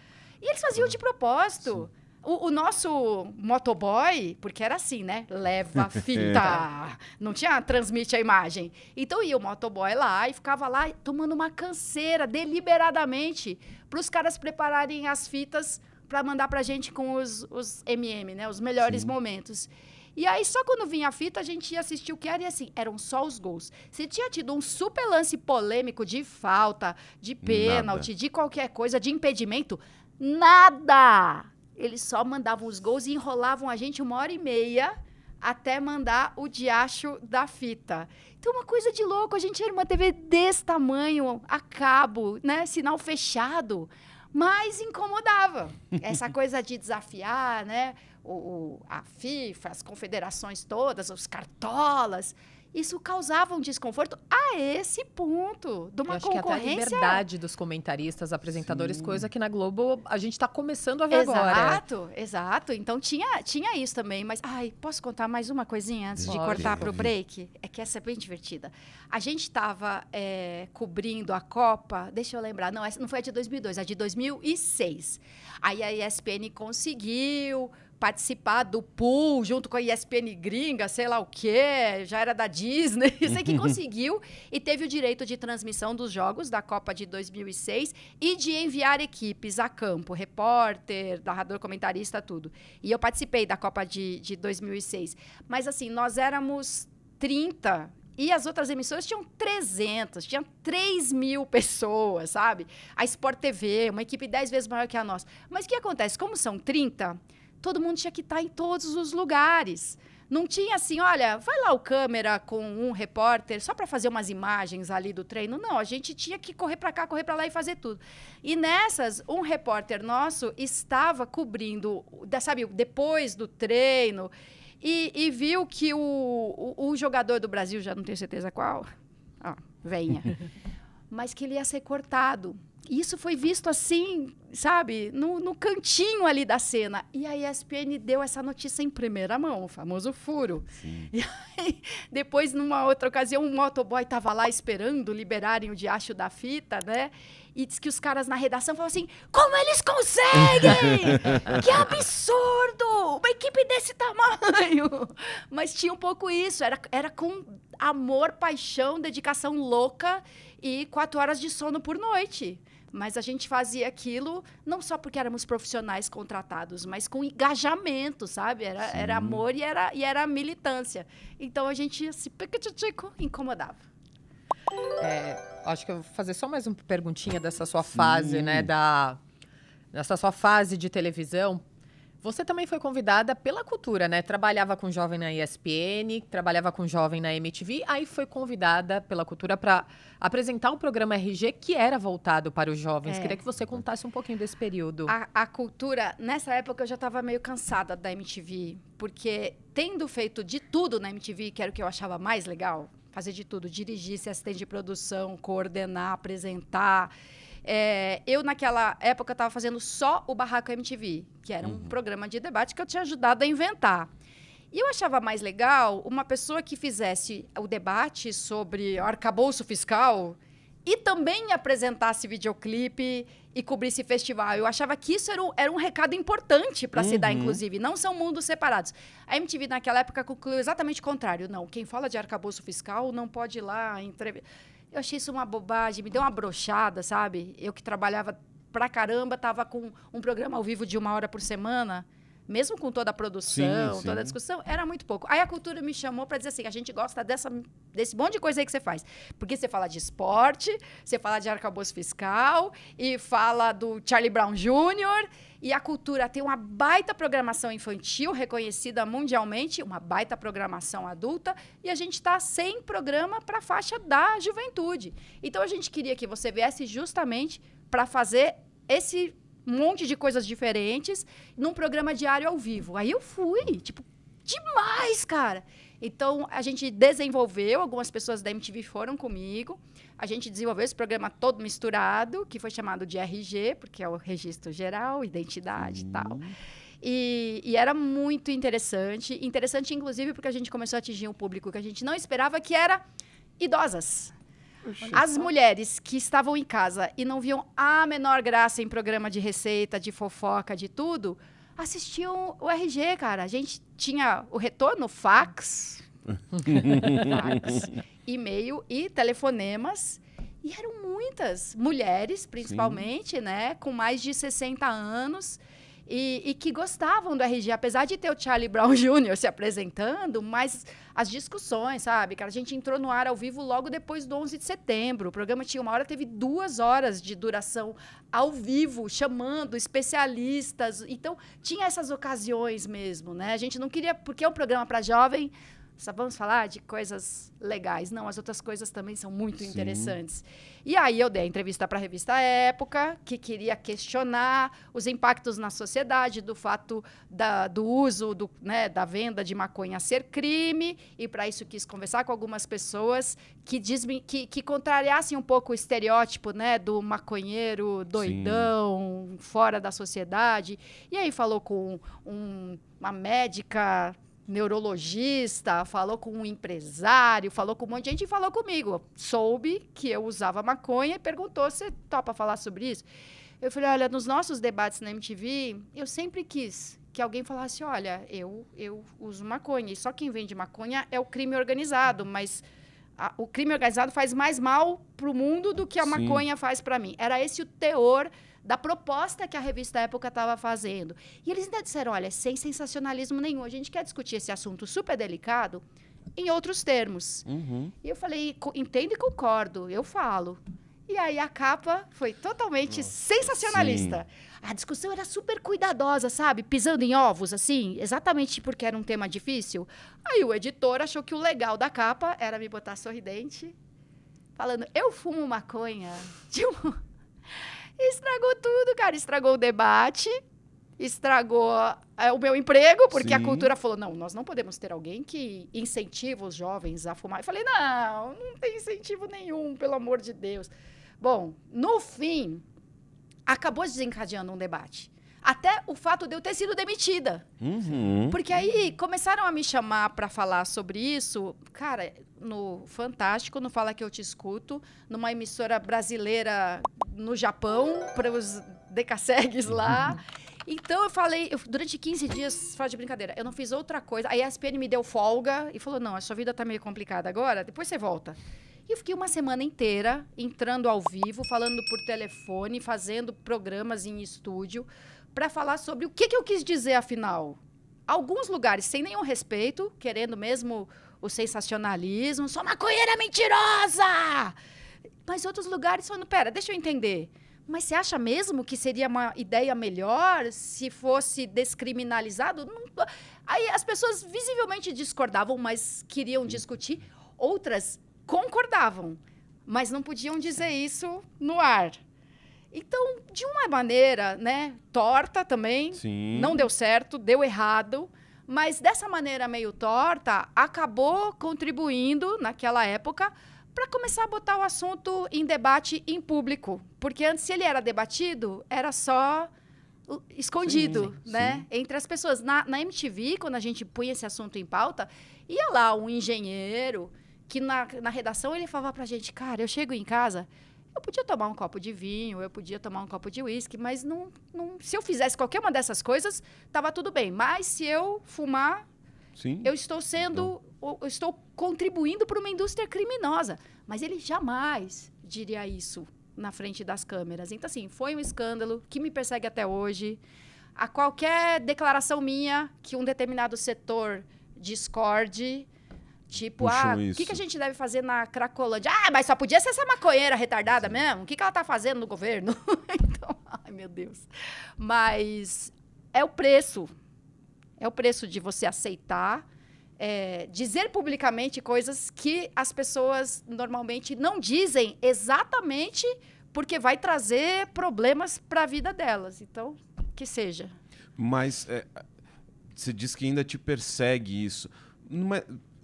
E eles faziam de propósito. Sim. O, o, nosso motoboy, porque era assim, né? Leva é. fita. Não tinha transmite a imagem. Então ia o motoboy lá e ficava lá tomando uma canseira deliberadamente para os caras prepararem as fitas para mandar pra gente com os, os MM, né? Os melhores Sim. momentos. E aí, só quando vinha a fita, a gente ia assistir o que era e assim, eram só os gols. Se tinha tido um super lance polêmico de falta, de pênalti, nada. de qualquer coisa, de impedimento, nada! Eles só mandavam os gols e enrolavam a gente uma hora e meia até mandar o diacho da fita. Então, uma coisa de louco, a gente era uma TV desse tamanho, a cabo, né? Sinal fechado mas incomodava essa coisa de desafiar, né? O, o, a FIFA, as confederações todas, os cartolas isso causava um desconforto a esse ponto de uma acho concorrência. Que até a liberdade dos comentaristas, apresentadores, Sim. coisa que na Globo a gente está começando a ver exato, agora. Exato, exato. Então tinha, tinha isso também. Mas, ai, posso contar mais uma coisinha antes Pode. de cortar para o break? É que essa é bem divertida. A gente estava é, cobrindo a Copa, deixa eu lembrar, não, essa não foi a de 2002, a de 2006. Aí a ESPN conseguiu participar do pool junto com a ESPN gringa, sei lá o quê, já era da Disney, sei que uhum. conseguiu e teve o direito de transmissão dos jogos da Copa de 2006 e de enviar equipes a campo, repórter, narrador, comentarista, tudo. E eu participei da Copa de, de 2006. Mas assim, nós éramos 30 e as outras emissoras tinham 300, tinham 3 mil pessoas, sabe? A Sport TV, uma equipe 10 vezes maior que a nossa. Mas o que acontece? Como são 30, todo mundo tinha que estar tá em todos os lugares. Não tinha assim, olha, vai lá o câmera com um repórter só para fazer umas imagens ali do treino. Não, a gente tinha que correr para cá, correr para lá e fazer tudo. E nessas, um repórter nosso estava cobrindo, sabe, depois do treino e, e viu que o, o, o, jogador do Brasil, já não tenho certeza qual, ó, venha, mas que ele ia ser cortado isso foi visto assim, sabe, no, no, cantinho ali da cena. E a ESPN deu essa notícia em primeira mão, o famoso furo. Sim. E aí, depois, numa outra ocasião, um motoboy estava lá esperando liberarem o diacho da fita, né? E diz que os caras na redação falam assim: como eles conseguem? que absurdo! Uma equipe desse tamanho! Mas tinha um pouco isso, era, era com amor, paixão, dedicação louca e quatro horas de sono por noite. Mas a gente fazia aquilo não só porque éramos profissionais contratados, mas com engajamento, sabe? Era, era amor e era, e era militância. Então a gente se incomodava. É, acho que eu vou fazer só mais uma perguntinha dessa sua fase, Sim. né? Da, dessa sua fase de televisão, você também foi convidada pela cultura, né? Trabalhava com jovem na ESPN, trabalhava com jovem na MTV, aí foi convidada pela cultura para apresentar um programa RG que era voltado para os jovens. É. Queria que você contasse um pouquinho desse período. A, a cultura, nessa época eu já estava meio cansada da MTV, porque tendo feito de tudo na MTV, que era o que eu achava mais legal, fazer de tudo, dirigir, ser assistente de produção, coordenar, apresentar é, eu, naquela época, estava fazendo só o Barraco MTV, que era uhum. um programa de debate que eu tinha ajudado a inventar. E eu achava mais legal uma pessoa que fizesse o debate sobre arcabouço fiscal e também apresentasse videoclipe e cobrisse festival. Eu achava que isso era um, era um recado importante para uhum. se dar, uhum. inclusive. Não são mundos separados. A MTV, naquela época, concluiu exatamente o contrário. Não, quem fala de arcabouço fiscal não pode ir lá entrevistar eu achei isso uma bobagem, me deu uma brochada, sabe? Eu que trabalhava pra caramba, tava com um programa ao vivo de uma hora por semana mesmo com toda a produção, sim, sim. toda a discussão, era muito pouco. Aí a cultura me chamou para dizer assim: a gente gosta dessa, desse monte de coisa aí que você faz. Porque você fala de esporte, você fala de arcabouço fiscal e fala do Charlie Brown Jr. E a cultura tem uma baita programação infantil, reconhecida mundialmente, uma baita programação adulta, e a gente está sem programa para a faixa da juventude. Então a gente queria que você viesse justamente para fazer esse um monte de coisas diferentes num programa diário ao vivo. Aí eu fui, tipo, demais, cara. Então a gente desenvolveu, algumas pessoas da MTV foram comigo. A gente desenvolveu esse programa todo misturado, que foi chamado de RG, porque é o registro geral, identidade e tal. Uhum. E, e, era muito interessante. Interessante, inclusive, porque a gente começou a atingir um público que a gente não esperava, que era idosas. As mulheres que estavam em casa e não viam a menor graça em programa de receita, de fofoca, de tudo, assistiam o RG, cara. A gente tinha o retorno fax, fax e-mail e telefonemas. E eram muitas mulheres, principalmente, Sim. né? Com mais de 60 anos e, e, que gostavam do RG, apesar de ter o Charlie Brown Jr. se apresentando, mas as discussões, sabe? Cara, a gente entrou no ar ao vivo logo depois do 11 de setembro. O programa tinha uma hora, teve duas horas de duração ao vivo, chamando especialistas. Então, tinha essas ocasiões mesmo, né? A gente não queria, porque é um programa para jovem, só vamos falar de coisas legais. Não, as outras coisas também são muito Sim. interessantes. E aí eu dei a entrevista para a revista Época, que queria questionar os impactos na sociedade do fato da, do uso, do, né, da venda de maconha ser crime. E para isso quis conversar com algumas pessoas que, desmi, que, que contrariassem um pouco o estereótipo né, do maconheiro doidão, Sim. fora da sociedade. E aí falou com um, uma médica neurologista, falou com um empresário, falou com um monte de gente e falou comigo. Soube que eu usava maconha e perguntou se topa falar sobre isso. Eu falei, olha, nos nossos debates na MTV, eu sempre quis que alguém falasse, olha, eu eu uso maconha. E só quem vende maconha é o crime organizado, mas a, o crime organizado faz mais mal para o mundo do que a Sim. maconha faz para mim. Era esse o teor da proposta que a revista Época estava fazendo. E eles ainda disseram, olha, sem sensacionalismo nenhum, a gente quer discutir esse assunto super delicado em outros termos. Uhum. E eu falei, entendo e concordo, eu falo. E aí a capa foi totalmente Nossa, sensacionalista. Sim. A discussão era super cuidadosa, sabe? Pisando em ovos, assim, exatamente porque era um tema difícil. Aí o editor achou que o legal da capa era me botar sorridente, falando: Eu fumo maconha. Tipo, estragou tudo, cara. Estragou o debate, estragou é, o meu emprego, porque Sim. a cultura falou: não, nós não podemos ter alguém que incentiva os jovens a fumar. Eu falei: não, não tem incentivo nenhum, pelo amor de Deus. Bom, no fim, acabou desencadeando um debate. Até o fato de eu ter sido demitida. Uhum. Porque aí começaram a me chamar para falar sobre isso. Cara, no Fantástico, no Fala Que Eu Te Escuto, numa emissora brasileira no Japão, para os decassegues lá. Então eu falei, eu, durante 15 dias, fala de brincadeira, eu não fiz outra coisa. A ESPN me deu folga e falou: não, a sua vida tá meio complicada agora, depois você volta. E eu fiquei uma semana inteira entrando ao vivo, falando por telefone, fazendo programas em estúdio para falar sobre o que, que eu quis dizer afinal. Alguns lugares sem nenhum respeito, querendo mesmo o sensacionalismo, só maconheira mentirosa! Mas outros lugares falando, pera, deixa eu entender. Mas você acha mesmo que seria uma ideia melhor se fosse descriminalizado? Aí as pessoas visivelmente discordavam, mas queriam discutir. Outras concordavam, mas não podiam dizer isso no ar. Então, de uma maneira, né, torta também, Sim. não deu certo, deu errado, mas dessa maneira meio torta, acabou contribuindo naquela época para começar a botar o assunto em debate em público, porque antes se ele era debatido, era só escondido, sim, né? Sim. Entre as pessoas. Na, na, MTV, quando a gente punha esse assunto em pauta, ia lá um engenheiro, que na, na redação ele falava pra gente, cara, eu chego em casa, eu podia tomar um copo de vinho, eu podia tomar um copo de uísque, mas não, não, se eu fizesse qualquer uma dessas coisas, tava tudo bem. Mas se eu fumar, Sim. eu estou sendo, então. eu estou contribuindo para uma indústria criminosa. Mas ele jamais diria isso na frente das câmeras. Então, assim, foi um escândalo que me persegue até hoje. A qualquer declaração minha que um determinado setor discorde, Tipo, Puxam ah, o que, que a gente deve fazer na Cracolândia? Ah, mas só podia ser essa maconheira retardada Sim. mesmo? O que, que ela tá fazendo no governo? então, ai meu Deus. Mas é o preço. É o preço de você aceitar, é, dizer publicamente coisas que as pessoas normalmente não dizem exatamente porque vai trazer problemas para a vida delas. Então, que seja. Mas é, você diz que ainda te persegue isso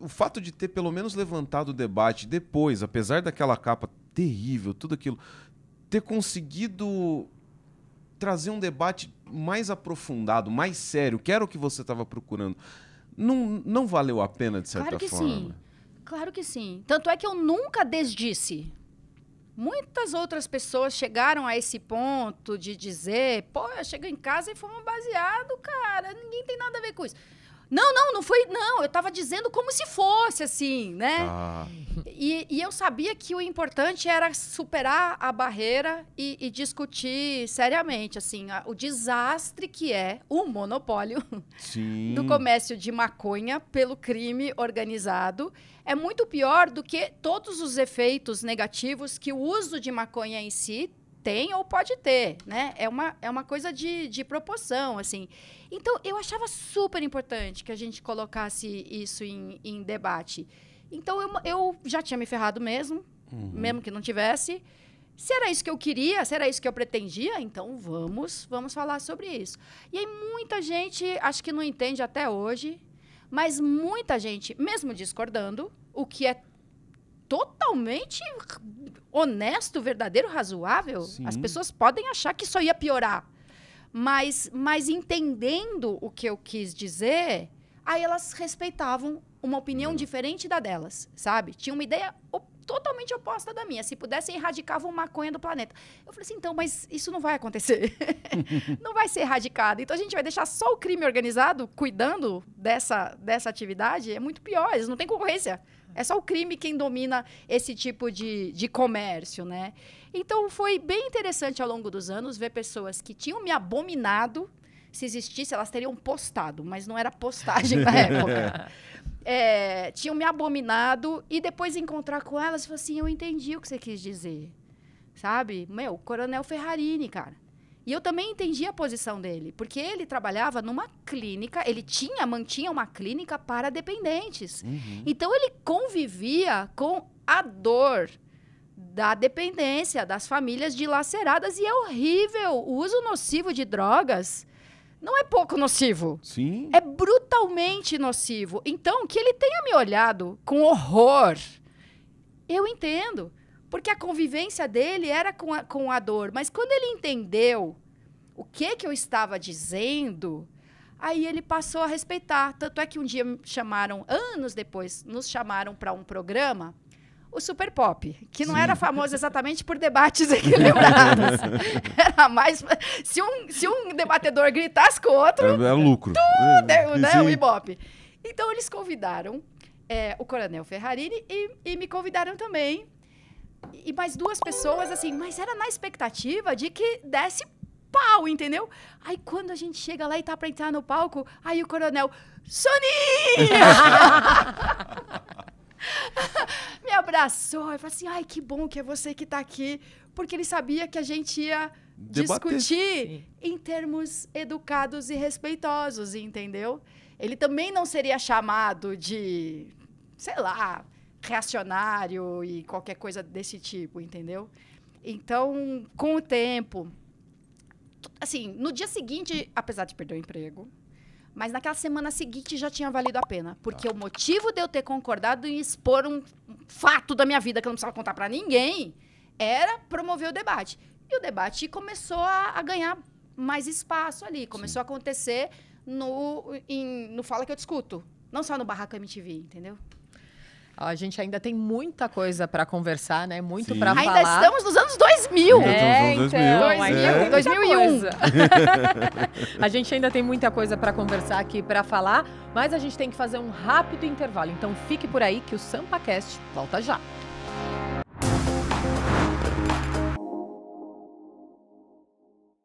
o fato de ter pelo menos levantado o debate depois, apesar daquela capa terrível, tudo aquilo, ter conseguido trazer um debate mais aprofundado, mais sério, que era o que você estava procurando, não, não valeu a pena, de certa claro que forma? Sim. Claro que sim. Tanto é que eu nunca desdisse. Muitas outras pessoas chegaram a esse ponto de dizer: pô, eu chego em casa e fumo baseado, cara, ninguém tem nada a ver com isso. Não, não, não foi. Não, eu tava dizendo como se fosse, assim, né? Ah. E, e, eu sabia que o importante era superar a barreira e, e discutir seriamente, assim, a, o desastre que é o monopólio Sim. do comércio de maconha pelo crime organizado. É muito pior do que todos os efeitos negativos que o uso de maconha em si tem ou pode ter, né? É uma, é uma coisa de, de proporção, assim. Então, eu achava super importante que a gente colocasse isso em, em debate. Então, eu, eu já tinha me ferrado mesmo, uhum. mesmo que não tivesse. Se era isso que eu queria, se era isso que eu pretendia, então vamos, vamos falar sobre isso. E aí muita gente, acho que não entende até hoje, mas muita gente, mesmo discordando, o que é totalmente honesto, verdadeiro, razoável, Sim. as pessoas podem achar que isso ia piorar. Mas, mas entendendo o que eu quis dizer, aí elas respeitavam uma opinião uhum. diferente da delas, sabe? Tinha uma ideia totalmente oposta da minha. Se pudessem, erradicavam maconha do planeta. Eu falei assim, então, mas isso não vai acontecer. não vai ser erradicado. Então, a gente vai deixar só o crime organizado cuidando dessa, dessa atividade? É muito pior, eles não têm concorrência. É só o crime quem domina esse tipo de, de comércio, né? Então foi bem interessante ao longo dos anos ver pessoas que tinham me abominado. Se existisse, elas teriam postado, mas não era postagem na época. É, tinham me abominado e depois encontrar com elas e falar assim: eu entendi o que você quis dizer. Sabe? Meu, Coronel Ferrarini, cara. E eu também entendi a posição dele, porque ele trabalhava numa clínica, ele tinha, mantinha uma clínica para dependentes. Uhum. Então ele convivia com a dor da dependência, das famílias dilaceradas e é horrível. O uso nocivo de drogas não é pouco nocivo. Sim. É brutalmente nocivo. Então, que ele tenha me olhado com horror, eu entendo. Porque a convivência dele era com a, com a dor. Mas quando ele entendeu o que, que eu estava dizendo, aí ele passou a respeitar. Tanto é que um dia me chamaram, anos depois, nos chamaram para um programa o Super Pop, que não Sim. era famoso exatamente por debates equilibrados. era mais. Se um, se um debatedor gritasse com o outro. É, é lucro. Tudo, é, né, Sim. o Ibope. Então, eles convidaram é, o Coronel Ferrarini e, e me convidaram também e mais duas pessoas, assim, mas era na expectativa de que desse pau, entendeu? Aí quando a gente chega lá e tá pra entrar no palco, aí o coronel, Soninha! Me abraçou e falou assim: ai, que bom que é você que tá aqui, porque ele sabia que a gente ia Debater. discutir Sim. em termos educados e respeitosos, entendeu? Ele também não seria chamado de, sei lá, reacionário e qualquer coisa desse tipo, entendeu? Então, com o tempo, assim, no dia seguinte, apesar de perder o emprego, mas naquela semana seguinte já tinha valido a pena, porque ah. o motivo de eu ter concordado em expor um fato da minha vida que eu não precisava contar para ninguém era promover o debate. E o debate começou a, a ganhar mais espaço ali, começou Sim. a acontecer no, em, no Fala Que Eu Discuto, não só no Barraca MTV, entendeu? A gente ainda tem muita coisa para conversar, né? Muito para falar. Ainda estamos nos anos 2000. É, então, 2000. 2001. É. a gente ainda tem muita coisa para conversar aqui, para falar, mas a gente tem que fazer um rápido intervalo. Então fique por aí que o SampaCast volta já.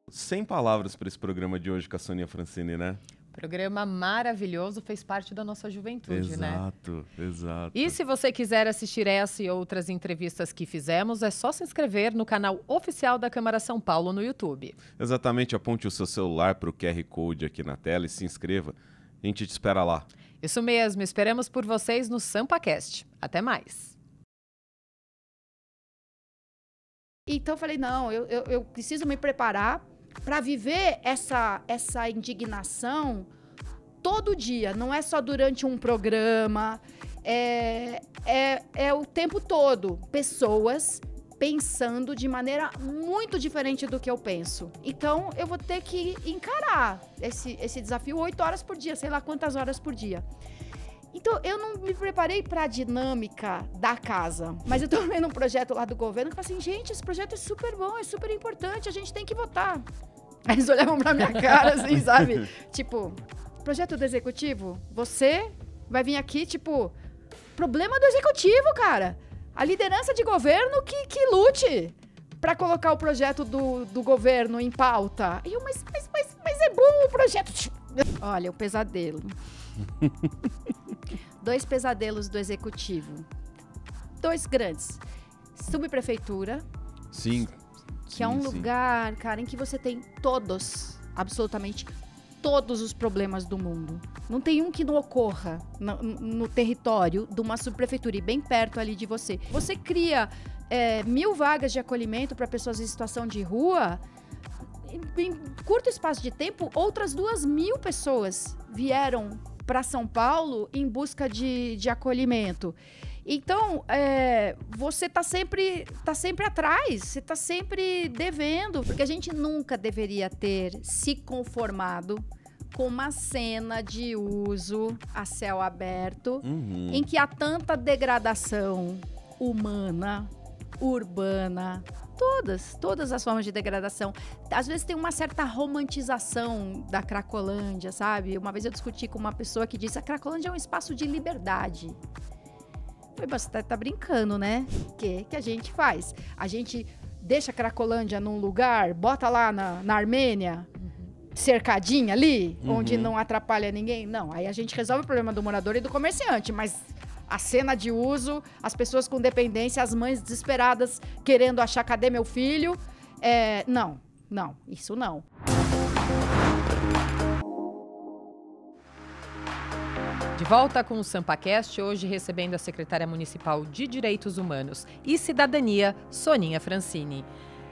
Sem palavras para esse programa de hoje com a Sonia Francini, né? Programa maravilhoso, fez parte da nossa juventude, exato, né? Exato, exato. E se você quiser assistir essa e outras entrevistas que fizemos, é só se inscrever no canal oficial da Câmara São Paulo no YouTube. Exatamente, aponte o seu celular para o QR Code aqui na tela e se inscreva. A gente te espera lá. Isso mesmo, esperamos por vocês no SampaCast. Até mais. Então eu falei, não, eu, eu, eu preciso me preparar para viver essa, essa indignação todo dia, não é só durante um programa, é, é, é o tempo todo. Pessoas pensando de maneira muito diferente do que eu penso. Então eu vou ter que encarar esse, esse desafio oito horas por dia, sei lá quantas horas por dia. Então, eu não me preparei para a dinâmica da casa, mas eu tô vendo um projeto lá do governo que fala assim: gente, esse projeto é super bom, é super importante, a gente tem que votar. Aí eles olhavam pra minha cara, assim, sabe? tipo, projeto do executivo, você vai vir aqui, tipo, problema do executivo, cara. A liderança de governo que, que lute para colocar o projeto do, do governo em pauta. E eu, mas, mas, mas, mas é bom o projeto. Olha, o pesadelo dois pesadelos do executivo. Dois grandes. Subprefeitura. Sim. Que é sim, é um sim. lugar, cara, em que você tem todos, absolutamente todos os problemas do mundo. Não tem um que não ocorra no, no território de uma subprefeitura e bem perto ali de você. Você cria é, mil vagas de acolhimento para pessoas em situação de rua, em, em curto espaço de tempo, outras duas mil pessoas vieram para São Paulo em busca de, de acolhimento. Então, é, você está sempre, tá sempre atrás, você está sempre devendo, porque a gente nunca deveria ter se conformado com uma cena de uso a céu aberto, uhum. em que há tanta degradação humana, urbana, todas, todas as formas de degradação. Às vezes tem uma certa romantização da Cracolândia, sabe? Uma vez eu discuti com uma pessoa que disse: a Cracolândia é um espaço de liberdade. Falei, você tá, tá brincando, né? O que, que a gente faz? A gente deixa a Cracolândia num lugar, bota lá na, na Armênia, cercadinha ali, uhum. onde não atrapalha ninguém? Não, aí a gente resolve o problema do morador e do comerciante, mas a cena de uso, as pessoas com dependência, as mães desesperadas querendo achar cadê meu filho. É, não, não, isso não. De volta com o SampaCast, hoje recebendo a secretária municipal de Direitos Humanos e Cidadania, Soninha Francini.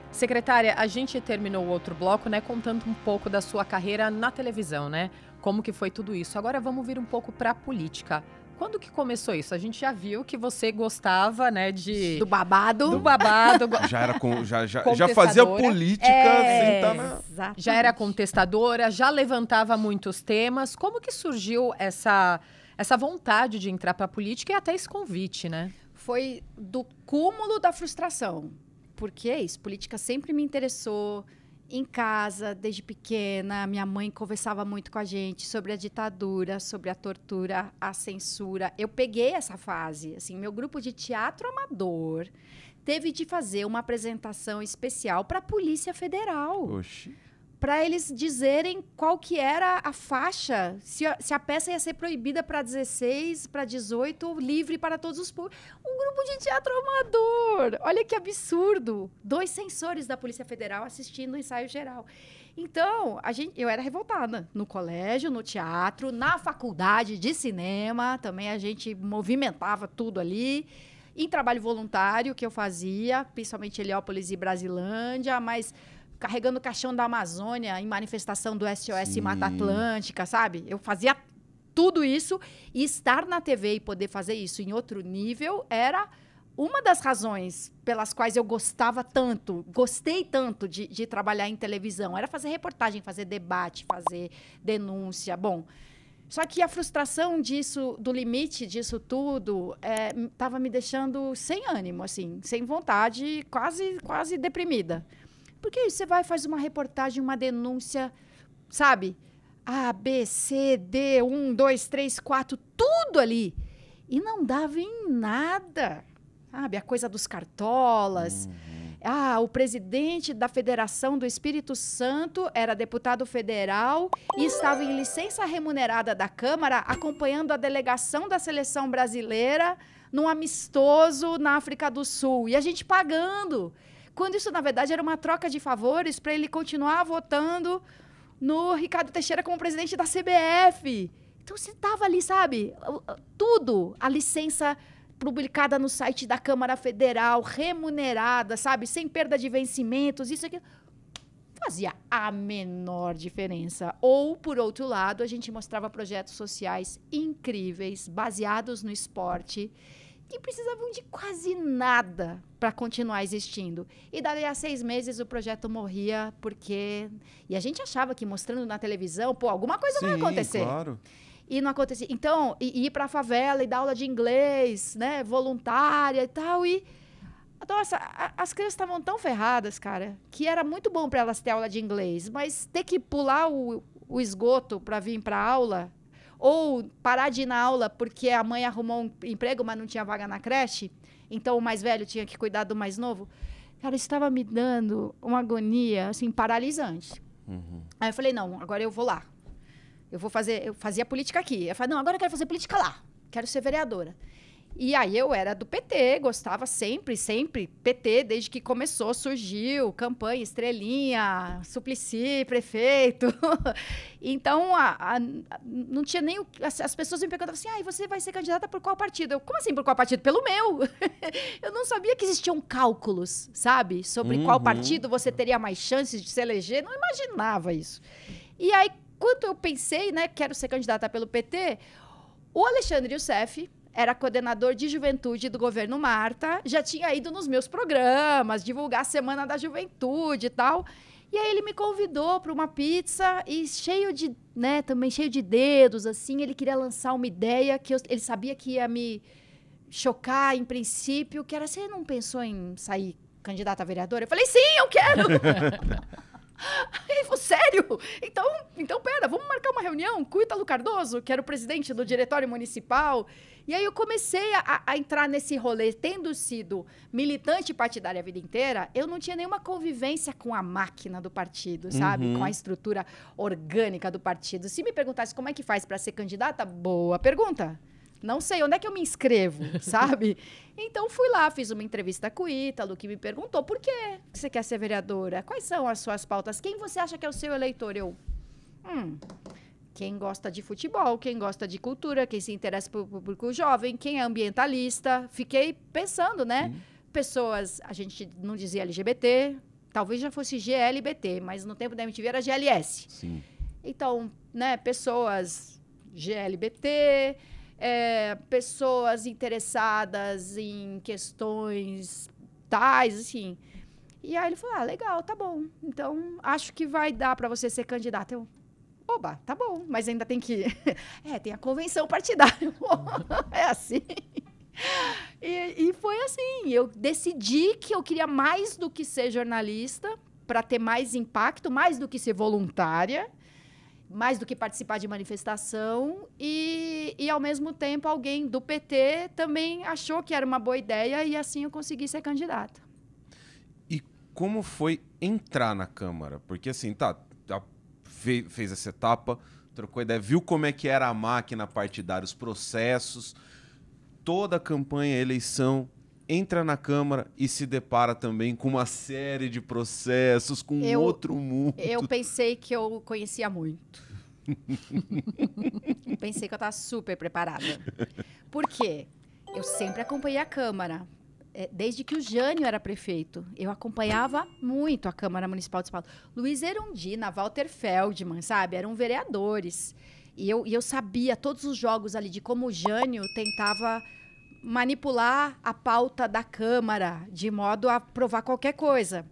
Secretária, a gente terminou o outro bloco, né, contando um pouco da sua carreira na televisão, né? Como que foi tudo isso? Agora vamos vir um pouco para a política. Quando que começou isso? A gente já viu que você gostava, né, de... Do babado. Do babado. já era, com, já, já, já fazia política é, tá na... Já era contestadora, já levantava muitos temas. Como que surgiu essa, essa vontade de entrar a política e até esse convite, né? Foi do cúmulo da frustração. Porque é isso, política sempre me interessou em casa, desde pequena, minha mãe conversava muito com a gente sobre a ditadura, sobre a tortura, a censura. Eu peguei essa fase, assim, meu grupo de teatro amador teve de fazer uma apresentação especial para a Polícia Federal. Oxi para eles dizerem qual que era a faixa, se a, se a peça ia ser proibida para 16, para 18 ou livre para todos os públicos. Um grupo de teatro amador! Olha que absurdo! Dois censores da Polícia Federal assistindo o ensaio geral. Então, a gente, eu era revoltada no colégio, no teatro, na faculdade de cinema, também a gente movimentava tudo ali em trabalho voluntário que eu fazia, principalmente Heliópolis e Brasilândia, mas carregando o caixão da Amazônia em manifestação do SOS Sim. Mata Atlântica, sabe? Eu fazia tudo isso e estar na TV e poder fazer isso em outro nível era uma das razões pelas quais eu gostava tanto, gostei tanto de, de trabalhar em televisão. Era fazer reportagem, fazer debate, fazer denúncia. Bom, só que a frustração disso, do limite disso tudo, estava é, me deixando sem ânimo, assim, sem vontade, quase, quase deprimida. Porque você vai faz uma reportagem, uma denúncia, sabe? A, B, C, D, 1, 2, 3, 4, tudo ali. E não dava em nada. Sabe? A coisa dos cartolas. Uhum. Ah, o presidente da Federação do Espírito Santo era deputado federal e estava em licença remunerada da Câmara acompanhando a delegação da seleção brasileira num amistoso na África do Sul. E a gente pagando. Quando isso, na verdade, era uma troca de favores para ele continuar votando no Ricardo Teixeira como presidente da CBF. Então você tava ali, sabe? Tudo. A licença publicada no site da Câmara Federal, remunerada, sabe? Sem perda de vencimentos, isso aqui. Fazia a menor diferença. Ou, por outro lado, a gente mostrava projetos sociais incríveis, baseados no esporte que precisavam de quase nada para continuar existindo. E dali a seis meses o projeto morria, porque. E a gente achava que mostrando na televisão, pô, alguma coisa Sim, vai acontecer. Claro. E não acontecia. Então, e, e ir para a favela e dar aula de inglês, né? Voluntária e tal. E. Nossa, as crianças estavam tão ferradas, cara, que era muito bom para elas ter aula de inglês, mas ter que pular o, o esgoto para vir para aula ou parar de ir na aula porque a mãe arrumou um emprego, mas não tinha vaga na creche. Então o mais velho tinha que cuidar do mais novo. Cara, isso estava me dando uma agonia, assim, paralisante. Uhum. Aí eu falei, não, agora eu vou lá. Eu vou fazer, eu fazia política aqui. Eu falei, não, agora eu quero fazer política lá. Quero ser vereadora. E aí eu era do PT, gostava sempre, sempre. PT, desde que começou, surgiu, campanha, estrelinha, Suplicy, prefeito. então, a, a, não tinha nem. O, as, as, pessoas me perguntavam assim: ah, você vai ser candidata por qual partido? Eu, como assim por qual partido? Pelo meu. eu não sabia que existiam cálculos, sabe? Sobre uhum. qual partido você teria mais chances de se eleger. Não imaginava isso. E aí, quando eu pensei, né, quero ser candidata pelo PT, o Alexandre Youssef era coordenador de juventude do governo Marta, já tinha ido nos meus programas divulgar a Semana da Juventude e tal. E aí ele me convidou para uma pizza e cheio de, né, também cheio de dedos assim, ele queria lançar uma ideia que eu, ele sabia que ia me chocar em princípio, que era você não pensou em sair candidata a vereadora? Eu falei: "Sim, eu quero". ele falou, sério? Então, então, pera, vamos marcar uma reunião com Ítalo Cardoso, que era o presidente do Diretório Municipal, e aí eu comecei a, a, entrar nesse rolê, tendo sido militante partidária a vida inteira, eu não tinha nenhuma convivência com a máquina do partido, sabe? Uhum. Com a estrutura orgânica do partido. Se me perguntasse como é que faz para ser candidata, boa pergunta. Não sei, onde é que eu me inscrevo, sabe? Então fui lá, fiz uma entrevista com o Ítalo, que me perguntou por que você quer ser vereadora? Quais são as suas pautas? Quem você acha que é o seu eleitor? Eu. Hum. Quem gosta de futebol, quem gosta de cultura, quem se interessa por público jovem, quem é ambientalista. Fiquei pensando, né? Pessoas, a gente não dizia LGBT, talvez já fosse GLBT, mas no tempo da MTV era GLS. Sim. Então, né, pessoas GLBT, é, eh, pessoas interessadas em questões tais, assim. E aí ele falou: ah, legal, tá bom. Então, acho que vai dar para você ser candidato. Eu, Oba, tá bom, mas ainda tem que. é, tem a convenção partidária. é assim. E, e, foi assim. Eu decidi que eu queria mais do que ser jornalista, para ter mais impacto, mais do que ser voluntária, mais do que participar de manifestação. E, e, ao mesmo tempo, alguém do PT também achou que era uma boa ideia e assim eu consegui ser candidata. E como foi entrar na Câmara? Porque assim, tá, fez essa etapa, trocou ideia, viu como é que era a máquina partidária, os processos, toda a campanha, eleição, entra na Câmara e se depara também com uma série de processos, com eu, outro mundo. Eu pensei que eu conhecia muito. pensei que eu estava super preparada. Por quê? Eu sempre acompanhei a Câmara, é, desde que o Jânio era prefeito. Eu acompanhava muito a Câmara Municipal de São Paulo. Luiz Erundina, Walter Feldman, sabe? Eram vereadores. E eu, e eu sabia todos os jogos ali de como o Jânio tentava manipular a pauta da Câmara de modo a provar qualquer coisa.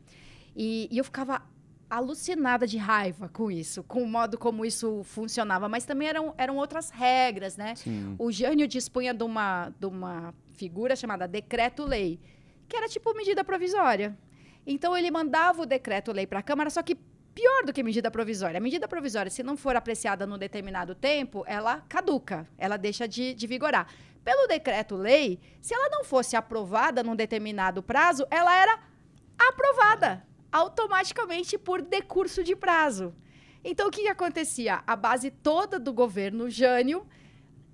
E, e eu ficava alucinada de raiva com isso, com o modo como isso funcionava. Mas também eram, eram outras regras, né? Sim. O Jânio dispunha de uma, de uma figura chamada decreto-lei, que era tipo medida provisória. Então ele mandava o decreto-lei para a Câmara, só que pior do que medida provisória. A medida provisória, se não for apreciada num determinado tempo, ela caduca, ela deixa de, de vigorar. Pelo decreto-lei, se ela não fosse aprovada num determinado prazo, ela era aprovada automaticamente por decurso de prazo. Então, o que, acontecia? A base toda do governo Jânio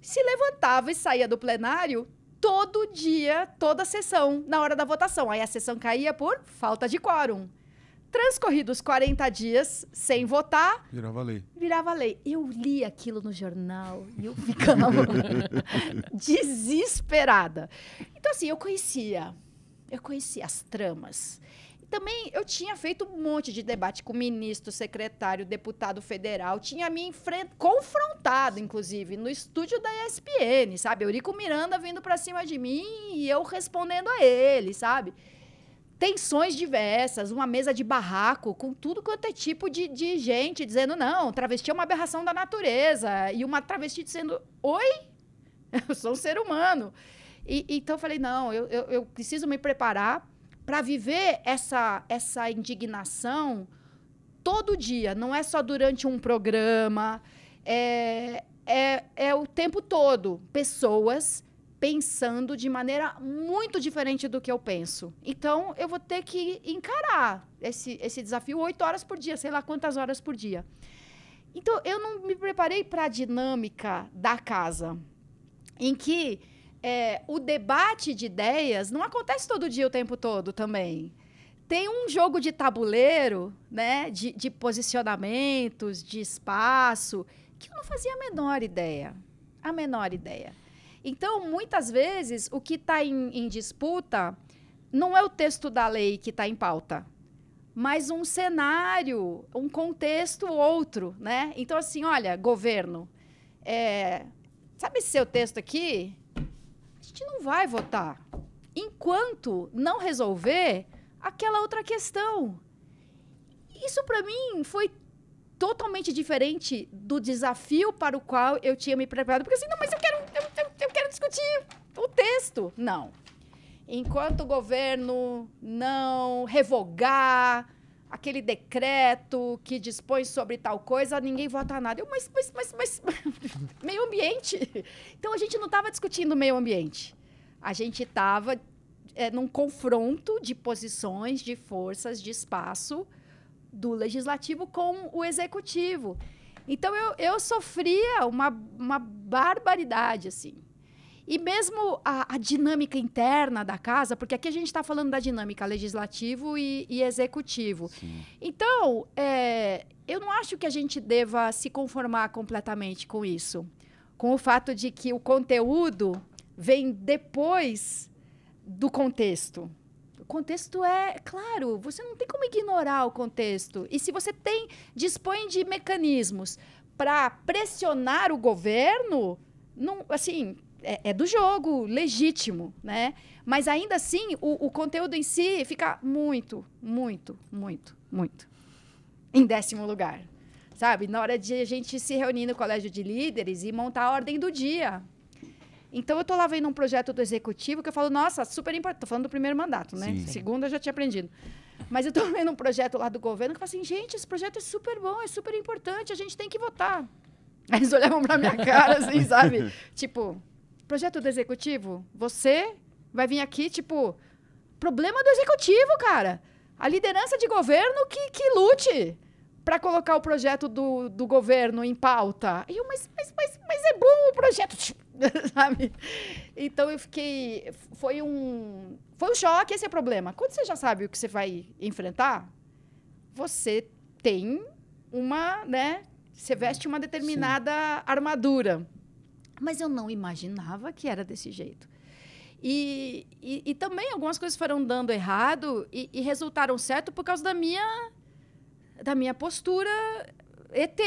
se levantava e saía do plenário todo dia, toda sessão, na hora da votação. Aí a sessão caía por falta de quórum. Transcorridos 40 dias sem votar. Virava lei. Virava lei. Eu li aquilo no jornal e eu ficava desesperada. Então, assim, eu conhecia. Eu conhecia as tramas também eu tinha feito um monte de debate com ministro, secretário, deputado federal, tinha me confrontado, inclusive, no estúdio da ESPN, sabe? Eurico Miranda vindo para cima de mim e eu respondendo a ele, sabe? Tensões diversas, uma mesa de barraco, com tudo quanto é tipo de, de gente dizendo, não, travesti é uma aberração da natureza, e uma travesti dizendo, oi, eu sou um ser humano. E, então eu falei, não, eu, eu, eu preciso me preparar para viver essa, essa indignação todo dia, não é só durante um programa, é, é, é o tempo todo. Pessoas pensando de maneira muito diferente do que eu penso. Então, eu vou ter que encarar esse, esse desafio oito horas por dia, sei lá quantas horas por dia. Então, eu não me preparei para a dinâmica da casa, em que é, o debate de ideias não acontece todo dia o tempo todo também. Tem um jogo de tabuleiro, né? De, de posicionamentos, de espaço, que eu não fazia a menor ideia. A menor ideia. Então, muitas vezes, o que está em, em disputa não é o texto da lei que está em pauta, mas um cenário, um contexto outro, né? Então, assim, olha, governo, é... sabe esse seu texto aqui? gente não vai votar enquanto não resolver aquela outra questão. Isso para mim foi totalmente diferente do desafio para o qual eu tinha me preparado, porque assim, não, mas eu quero, eu, eu quero discutir o texto. Não. Enquanto o governo não revogar aquele decreto que dispõe sobre tal coisa, ninguém vota nada. Eu, mas, mas, mas, mas, meio ambiente. Então a gente não estava discutindo meio ambiente. A gente estava é, eh, num confronto de posições, de forças, de espaço do legislativo com o executivo. Então eu, eu sofria uma, uma barbaridade, assim. E mesmo a, a, dinâmica interna da casa, porque aqui a gente está falando da dinâmica legislativo e, e executivo. Sim. Então, é, eu não acho que a gente deva se conformar completamente com isso. Com o fato de que o conteúdo vem depois do contexto. O contexto é, claro, você não tem como ignorar o contexto. E se você tem, dispõe de mecanismos para pressionar o governo, não, assim, é, é, do jogo, legítimo, né? Mas ainda assim, o, o conteúdo em si fica muito, muito, muito, muito em décimo lugar. Sabe? Na hora de a gente se reunir no colégio de líderes e montar a ordem do dia. Então, eu estou lá vendo um projeto do executivo que eu falo, nossa, super importante. Estou falando do primeiro mandato, né? Sim. Segundo, eu já tinha aprendido. Mas eu estou vendo um projeto lá do governo que eu falo assim, gente, esse projeto é super bom, é super importante, a gente tem que votar. Aí eles olhavam pra minha cara, assim, sabe? tipo, Projeto do executivo, você vai vir aqui, tipo, problema do executivo, cara. A liderança de governo que, que lute para colocar o projeto do, do governo em pauta. E eu, mas, mas, mas, mas é bom o projeto, tipo, sabe? Então eu fiquei. Foi um. Foi um choque, esse é o problema. Quando você já sabe o que você vai enfrentar, você tem uma, né? Você veste uma determinada Sim. armadura. Mas eu não imaginava que era desse jeito. E, e, e também algumas coisas foram dando errado e, e, resultaram certo por causa da minha, da minha postura ET,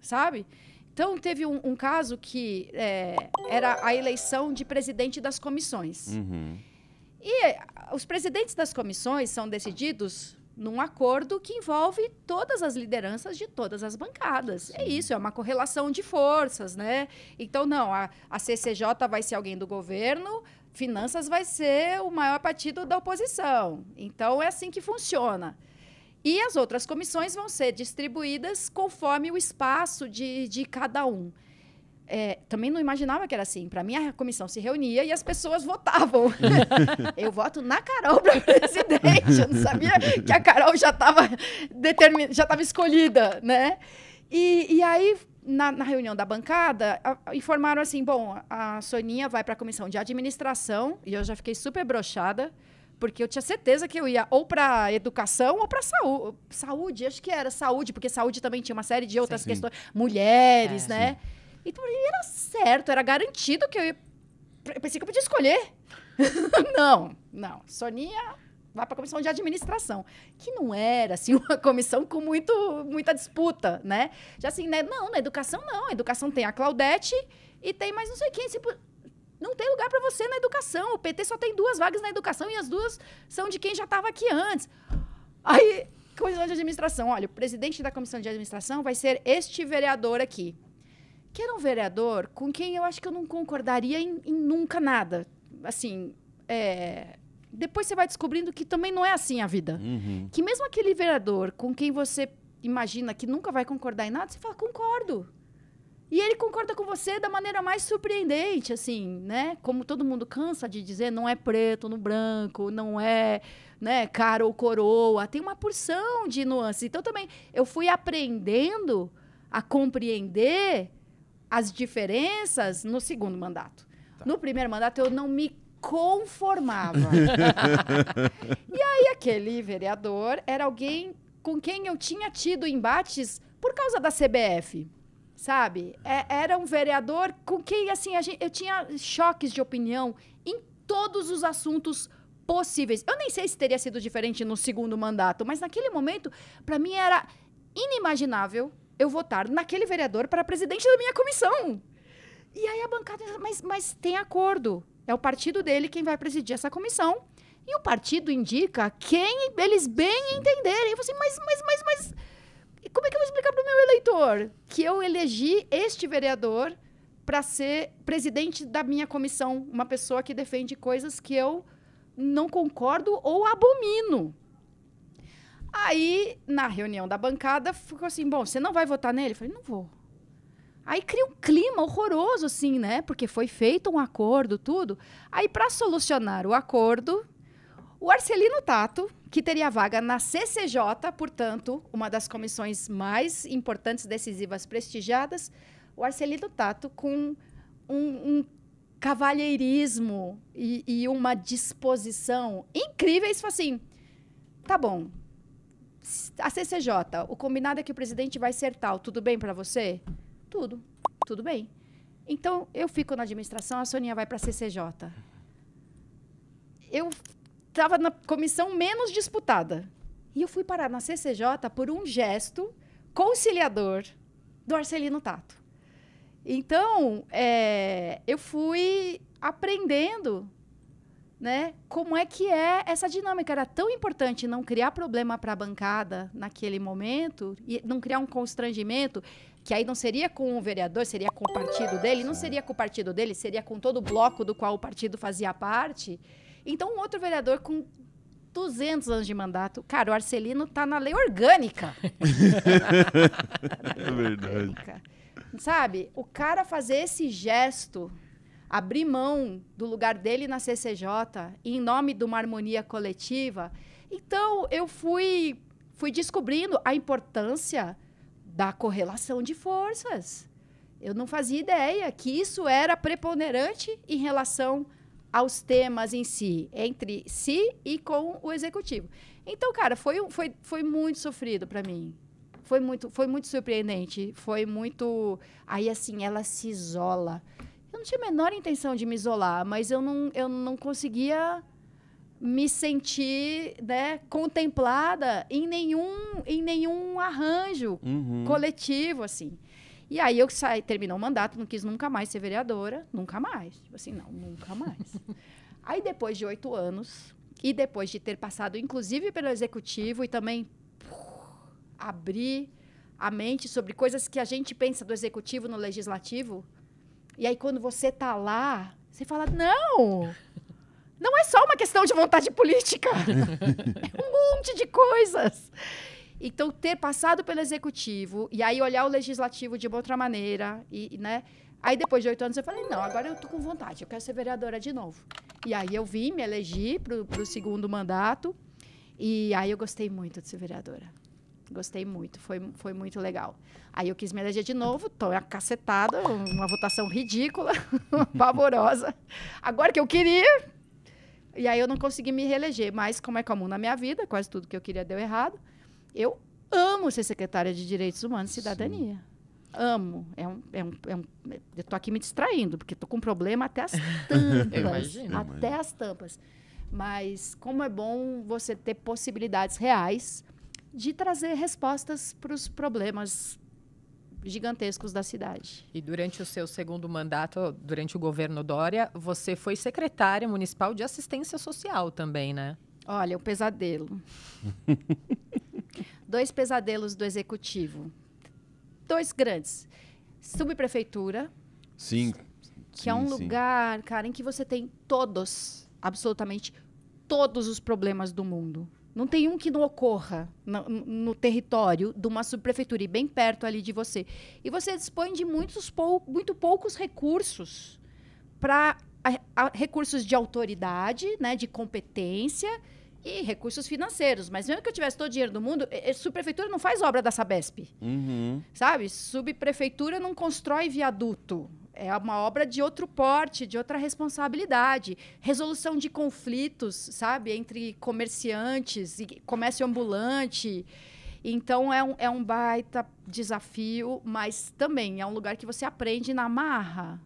sabe? Então, teve um, um caso que é, era a eleição de presidente das comissões. Uhum. E os presidentes das comissões são decididos num acordo que envolve todas as lideranças de todas as bancadas. É Sim. É isso, é uma correlação de forças, né? Então, não, a, a CCJ vai ser alguém do governo, finanças vai ser o maior partido da oposição. Então, é assim que funciona. E as outras comissões vão ser distribuídas conforme o espaço de, de cada um é, também não imaginava que era assim. Para mim, a comissão se reunia e as pessoas votavam. eu voto na Carol para presidente. Eu não sabia que a Carol já estava determin... já estava escolhida, né? E, e aí, na, na, reunião da bancada, a, informaram assim: bom, a Soninha vai para a comissão de administração, e eu já fiquei super brochada, porque eu tinha certeza que eu ia ou para educação ou para saúde. Saúde, acho que era saúde, porque saúde também tinha uma série de outras sim, sim. questões. Mulheres, é, né? Sim. E então, era certo, era garantido que eu ia. Eu pensei que eu podia escolher. não, não. Soninha vai para a comissão de administração, que não era assim uma comissão com muito, muita disputa, né? Já assim, né? Não, na educação não. A educação tem a Claudete e tem mais não sei quem. não tem lugar para você na educação. O PT só tem duas vagas na educação e as duas são de quem já estava aqui antes. Aí, comissão de administração, olha, o presidente da comissão de administração vai ser este vereador aqui que era um vereador com quem eu acho que eu não concordaria em, em nunca nada. Assim, é... depois você vai descobrindo que também não é assim a vida. Uhum. Que mesmo aquele vereador com quem você imagina que nunca vai concordar em nada, você fala, concordo. E ele concorda com você da maneira mais surpreendente, assim, né? Como todo mundo cansa de dizer, não é preto no branco, não é, né, cara ou coroa. Tem uma porção de nuances. Então também eu fui aprendendo a compreender as diferenças no segundo mandato. Tá. No primeiro mandato, eu não me conformava. e aí, aquele vereador era alguém com quem eu tinha tido embates por causa da CBF. Sabe? É, era um vereador com quem, assim, gente, eu tinha choques de opinião em todos os assuntos possíveis. Eu nem sei se teria sido diferente no segundo mandato, mas naquele momento, para mim era inimaginável eu votar naquele vereador para presidente da minha comissão. E aí a bancada, mas, mas tem acordo. É o partido dele quem vai presidir essa comissão. E o partido indica quem eles bem entenderem. Eu falei assim, mas, mas, mas, mas. Como é que eu vou explicar para o meu eleitor que eu elegi este vereador para ser presidente da minha comissão? Uma pessoa que defende coisas que eu não concordo ou abomino. Aí, na reunião da bancada, ficou assim: bom, você não vai votar nele? Eu falei: não vou. Aí cria um clima horroroso, assim, né? Porque foi feito um acordo, tudo. Aí, para solucionar o acordo, o Arcelino Tato, que teria vaga na CCJ, portanto, uma das comissões mais importantes, decisivas, prestigiadas, o Arcelino Tato, com um, um cavalheirismo e, e, uma disposição incríveis, falou assim: tá bom, a CCJ, o combinado é que o presidente vai ser tal. Tudo bem para você? Tudo. Tudo bem. Então, eu fico na administração, a Soninha vai para a CCJ. Eu estava na comissão menos disputada. E eu fui parar na CCJ por um gesto conciliador do Arcelino Tato. Então, é, eu fui aprendendo né? Como é que é essa dinâmica? Era tão importante não criar problema para a bancada naquele momento e não criar um constrangimento que aí não seria com o vereador, seria com o partido dele, não seria com o partido dele, seria com todo o bloco do qual o partido fazia parte. Então, um outro vereador com 200 anos de mandato. Cara, o Arcelino tá na lei orgânica. é verdade. Sabe? O cara fazer esse gesto abrir mão do lugar dele na CCJ em nome de uma harmonia coletiva. Então, eu fui, fui descobrindo a importância da correlação de forças. Eu não fazia ideia que isso era preponderante em relação aos temas em si, entre si e com o executivo. Então, cara, foi, foi, foi muito sofrido para mim. Foi muito, foi muito surpreendente. Foi muito. Aí, assim, ela se isola não tinha a menor intenção de me isolar, mas eu não, eu não conseguia me sentir né, contemplada em nenhum, em nenhum arranjo uhum. coletivo, assim. E aí eu saí, terminou o mandato, não quis nunca mais ser vereadora, nunca mais. Tipo assim, não, nunca mais. aí depois de oito anos, e depois de ter passado, inclusive, pelo executivo e também abrir a mente sobre coisas que a gente pensa do executivo no legislativo, e aí, quando você tá lá, você fala: não! Não é só uma questão de vontade política. é um monte de coisas. Então, ter passado pelo executivo e aí olhar o legislativo de uma outra maneira, e, né? Aí, depois de oito anos, eu falei: não, agora eu tô com vontade, eu quero ser vereadora de novo. E aí, eu vim, me elegi para o segundo mandato. E aí, eu gostei muito de ser vereadora. Gostei muito, foi, foi muito legal. Aí eu quis me eleger de novo, tô a cacetada, uma votação ridícula, pavorosa. Agora que eu queria. E aí eu não consegui me reeleger, mas como é comum na minha vida, quase tudo que eu queria deu errado. Eu amo ser secretária de Direitos Humanos e Cidadania. Sim. Amo. É um, é um, é um, eu tô aqui me distraindo, porque tô com um problema até as tampas. imagino, até as tampas. Mas como é bom você ter possibilidades reais de trazer respostas para os problemas gigantescos da cidade. E durante o seu segundo mandato, durante o governo Dória, você foi secretária municipal de assistência social também, né? Olha, o um pesadelo. Dois pesadelos do executivo. Dois grandes. Subprefeitura. Sim. Que sim, é um sim. lugar, cara, em que você tem todos, absolutamente todos os problemas do mundo. Não tem um que não ocorra no, no, território de uma subprefeitura e bem perto ali de você. E você dispõe de muitos pou, muito poucos recursos para recursos de autoridade, né, de competência e recursos financeiros. Mas mesmo que eu tivesse todo o dinheiro do mundo, subprefeitura não faz obra da Sabesp. Uhum. Sabe? Subprefeitura não constrói viaduto é uma obra de outro porte, de outra responsabilidade. Resolução de conflitos, sabe? Entre comerciantes e comércio ambulante. Então é um, é um baita desafio, mas também é um lugar que você aprende na marra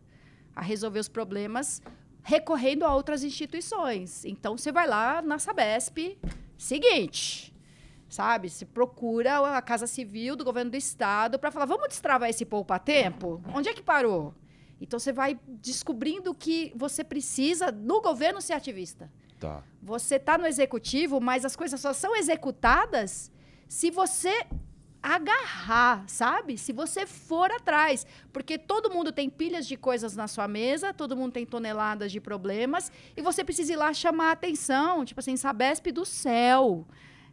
a resolver os problemas recorrendo a outras instituições. Então você vai lá na Sabesp, seguinte, sabe? Você procura a Casa Civil do Governo do Estado para falar, vamos destravar esse poupa-tempo? Onde é que parou? Então você vai descobrindo que você precisa no governo ser ativista. Tá. Você está no executivo, mas as coisas só são executadas se você agarrar, sabe? Se você for atrás, porque todo mundo tem pilhas de coisas na sua mesa, todo mundo tem toneladas de problemas e você precisa ir lá chamar a atenção, tipo assim, Sabesp do céu.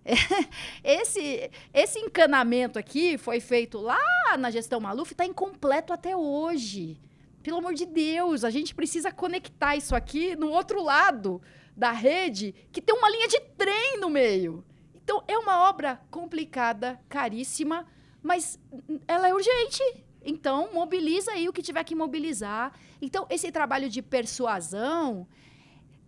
Esse, esse encanamento aqui foi feito lá na gestão Maluf, está incompleto até hoje. Pelo amor de Deus, a gente precisa conectar isso aqui no outro lado da rede, que tem uma linha de trem no meio. Então, é uma obra complicada, caríssima, mas ela é urgente. Então, mobiliza aí o que tiver que mobilizar. Então, esse trabalho de persuasão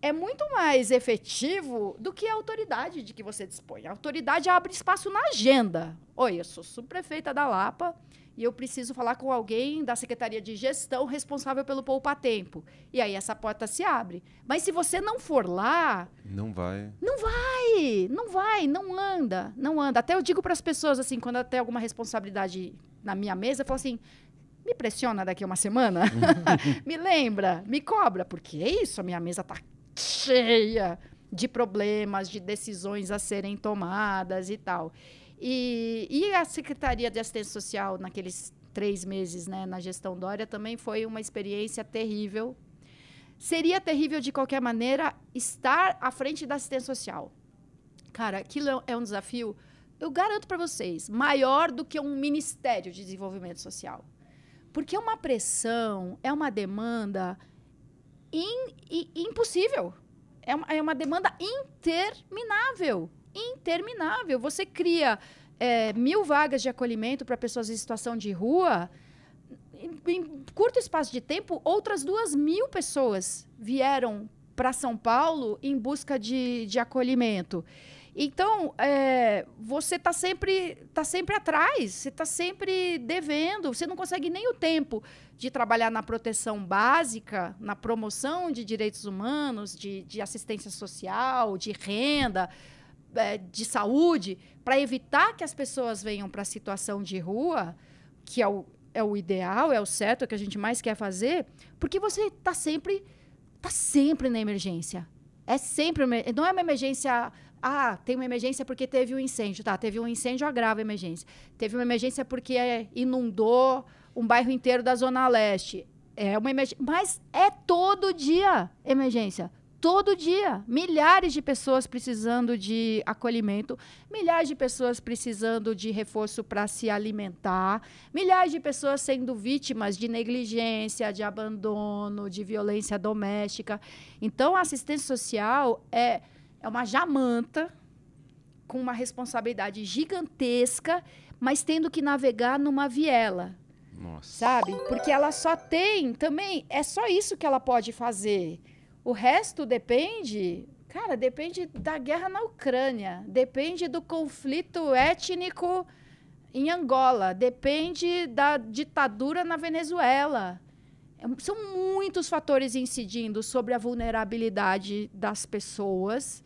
é muito mais efetivo do que a autoridade de que você dispõe. A autoridade abre espaço na agenda. Oi, eu sou subprefeita da Lapa e eu preciso falar com alguém da Secretaria de Gestão responsável pelo poupa-tempo. E aí essa porta se abre. Mas se você não for lá. Não vai. Não vai! Não vai, não anda, não anda. Até eu digo para as pessoas, assim, quando até alguma responsabilidade na minha mesa, eu falo assim. Me pressiona daqui a uma semana? me lembra, me cobra, porque é isso, a minha mesa está cheia de problemas, de decisões a serem tomadas e tal. E, e a Secretaria de Assistência Social, naqueles três meses né, na gestão Dória, também foi uma experiência terrível. Seria terrível, de qualquer maneira, estar à frente da assistência social. Cara, aquilo é, é um desafio, eu garanto para vocês, maior do que um Ministério de Desenvolvimento Social. Porque é uma pressão, é uma demanda in, in, impossível. É uma, é uma demanda interminável interminável. Você cria é, mil vagas de acolhimento para pessoas em situação de rua. Em, em curto espaço de tempo, outras duas mil pessoas vieram para São Paulo em busca de, de acolhimento. Então, é, você está sempre, tá sempre atrás, você está sempre devendo, você não consegue nem o tempo de trabalhar na proteção básica, na promoção de direitos humanos, de, de assistência social, de renda é, de saúde para evitar que as pessoas venham para a situação de rua, que é o, é o ideal, é o certo, é o que a gente mais quer fazer, porque você está sempre, tá sempre na emergência. É sempre, não é uma emergência ah, tem uma emergência porque teve um incêndio. Tá, teve um incêndio, agrava a emergência. Teve uma emergência porque é, inundou um bairro inteiro da Zona Leste. É uma emergência. Mas é todo dia emergência todo dia. Milhares de pessoas precisando de acolhimento, milhares de pessoas precisando de reforço para se alimentar, milhares de pessoas sendo vítimas de negligência, de abandono, de violência doméstica. Então, a assistência social é, é uma jamanta com uma responsabilidade gigantesca, mas tendo que navegar numa viela. Nossa. Sabe? Porque ela só tem também, é só isso que ela pode fazer. O resto depende, cara, depende da guerra na Ucrânia, depende do conflito étnico em Angola, depende da ditadura na Venezuela. São muitos fatores incidindo sobre a vulnerabilidade das pessoas.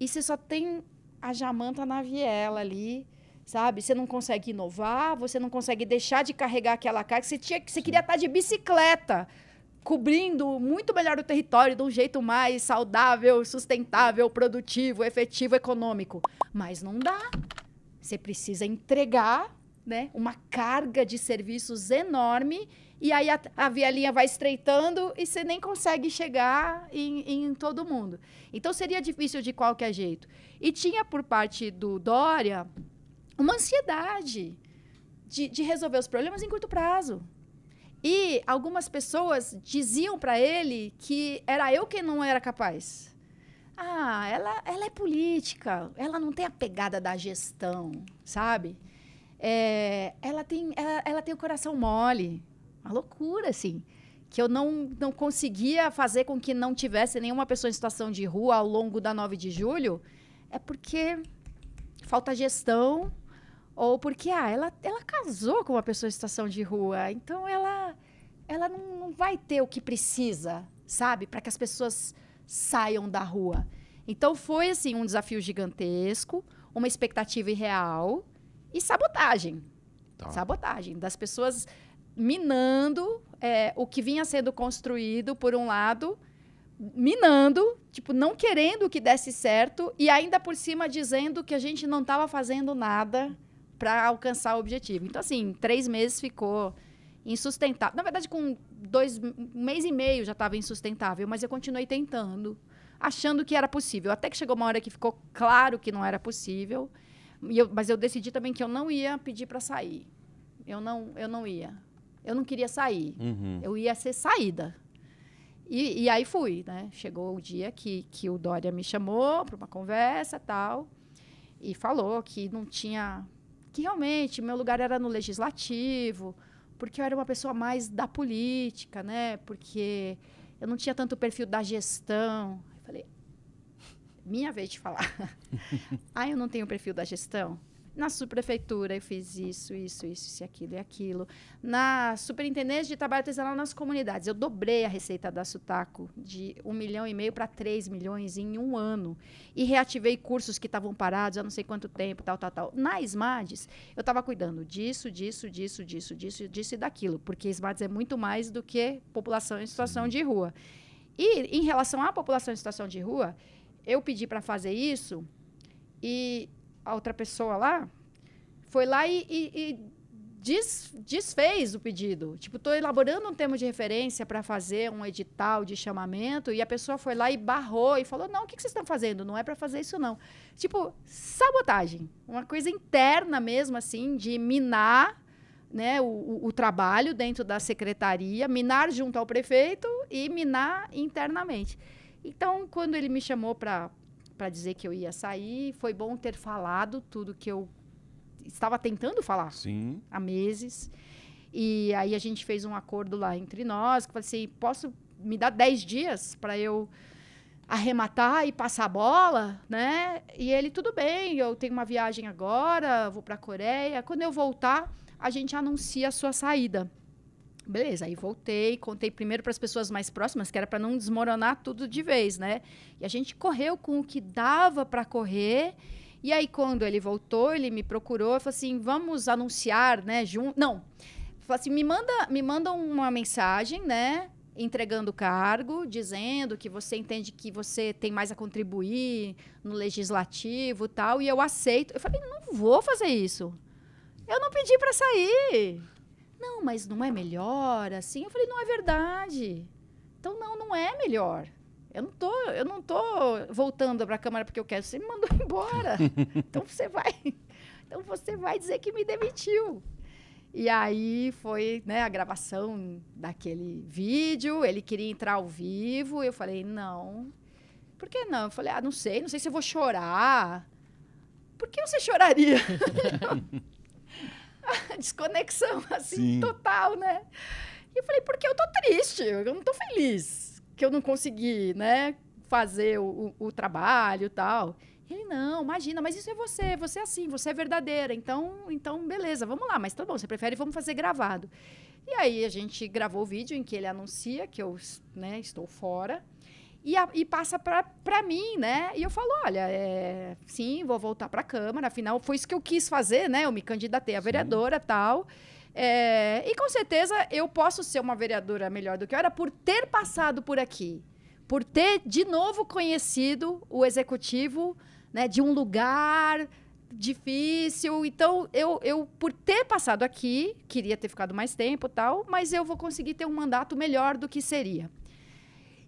E você só tem a jamanta na viela ali, sabe? Você não consegue inovar, você não consegue deixar de carregar aquela carga. Você, tinha, você queria estar tá de bicicleta cobrindo muito melhor o território de um jeito mais saudável, sustentável, produtivo, efetivo, econômico. Mas não dá. Você precisa entregar né, uma carga de serviços enorme e aí a, a via linha vai estreitando e você nem consegue chegar em, em todo mundo. Então seria difícil de qualquer jeito. E tinha por parte do Dória uma ansiedade de, de resolver os problemas em curto prazo. E algumas pessoas diziam para ele que era eu que não era capaz. Ah, ela, ela é política, ela não tem a pegada da gestão, sabe? É, ela, tem, ela, ela tem o coração mole. Uma loucura, assim que eu não, não conseguia fazer com que não tivesse nenhuma pessoa em situação de rua ao longo da 9 de julho, é porque falta gestão ou porque ah, ela, ela casou com uma pessoa em situação de rua, então ela ela não, não vai ter o que precisa, sabe? Para que as pessoas saiam da rua. Então foi assim um desafio gigantesco, uma expectativa irreal e sabotagem. Tá. Sabotagem das pessoas minando é, o que vinha sendo construído por um lado, minando, tipo não querendo que desse certo e ainda por cima dizendo que a gente não estava fazendo nada para alcançar o objetivo. Então assim, três meses ficou insustentável. Na verdade, com dois, um mês e meio já estava insustentável, mas eu continuei tentando, achando que era possível. Até que chegou uma hora que ficou claro que não era possível. Eu, mas eu decidi também que eu não ia pedir para sair. Eu não, eu não ia. Eu não queria sair. Uhum. Eu ia ser saída. E, e, aí fui, né? Chegou o dia que, que o Dória me chamou para uma conversa tal. E falou que não tinha. Que realmente meu lugar era no legislativo porque eu era uma pessoa mais da política, né? Porque eu não tinha tanto perfil da gestão. Eu falei, minha vez de falar. ah, eu não tenho perfil da gestão? Na subprefeitura eu fiz isso, isso, isso, isso, aquilo e aquilo. Na superintendência de trabalho artesanal nas comunidades, eu dobrei a receita da Sutaco de um milhão e meio para três milhões em um ano. E reativei cursos que estavam parados há não sei quanto tempo, tal, tal, tal. Na SMADES, eu estava cuidando disso, disso, disso, disso, disso, disso e daquilo. Porque SMADES é muito mais do que população em situação de rua. E em relação à população em situação de rua, eu pedi para fazer isso e a outra pessoa lá foi lá e, e, e des, desfez o pedido. Tipo, estou elaborando um termo de referência para fazer um edital de chamamento e a pessoa foi lá e barrou e falou: não, o que, que vocês estão fazendo? Não é para fazer isso, não. Tipo, sabotagem. Uma coisa interna mesmo, assim, de minar né, o, o, trabalho dentro da secretaria, minar junto ao prefeito e minar internamente. Então, quando ele me chamou para para dizer que eu ia sair. Foi bom ter falado tudo que eu estava tentando falar Sim. há meses. E aí a gente fez um acordo lá entre nós, que eu falei assim, posso me dar 10 dias para eu arrematar e passar a bola, né? E ele, tudo bem, eu tenho uma viagem agora, vou para a Coreia. Quando eu voltar, a gente anuncia a sua saída. Beleza, aí voltei, contei primeiro para as pessoas mais próximas, que era para não desmoronar tudo de vez, né? E a gente correu com o que dava para correr. E aí, quando ele voltou, ele me procurou e falou assim: vamos anunciar, né? Junto. Não. Falou assim: me manda, me manda uma mensagem, né? entregando o cargo, dizendo que você entende que você tem mais a contribuir no legislativo tal, e eu aceito. Eu falei, não vou fazer isso. Eu não pedi para sair. Não, mas não é melhor assim? Eu falei, não é verdade. Então, não, não é melhor. Eu não tô, eu não tô voltando para a Câmara porque eu quero. Você me mandou embora. então você vai. Então você vai dizer que me demitiu. E aí foi né, a gravação daquele vídeo. Ele queria entrar ao vivo. Eu falei, não. Por que não? Eu falei, ah, não sei, não sei se eu vou chorar. Por que você choraria? desconexão, assim, Sim. total, né? E eu falei, porque eu tô triste, eu não tô feliz que eu não consegui, né, fazer o, o, o trabalho e tal. Ele, não, imagina, mas isso é você, você é assim, você é verdadeira, então, então beleza, vamos lá, mas tá bom, você prefere, vamos fazer gravado. E aí a gente gravou o vídeo em que ele anuncia que eu né, estou fora. E, a, e, passa para mim, né? E eu falo, olha, é, sim, vou voltar para a Câmara, afinal foi isso que eu quis fazer, né? Eu me candidatei a vereadora tal. É, e com certeza eu posso ser uma vereadora melhor do que eu era por ter passado por aqui, por ter de novo conhecido o executivo né, de um lugar difícil. Então, eu, eu, por ter passado aqui, queria ter ficado mais tempo tal, mas eu vou conseguir ter um mandato melhor do que seria.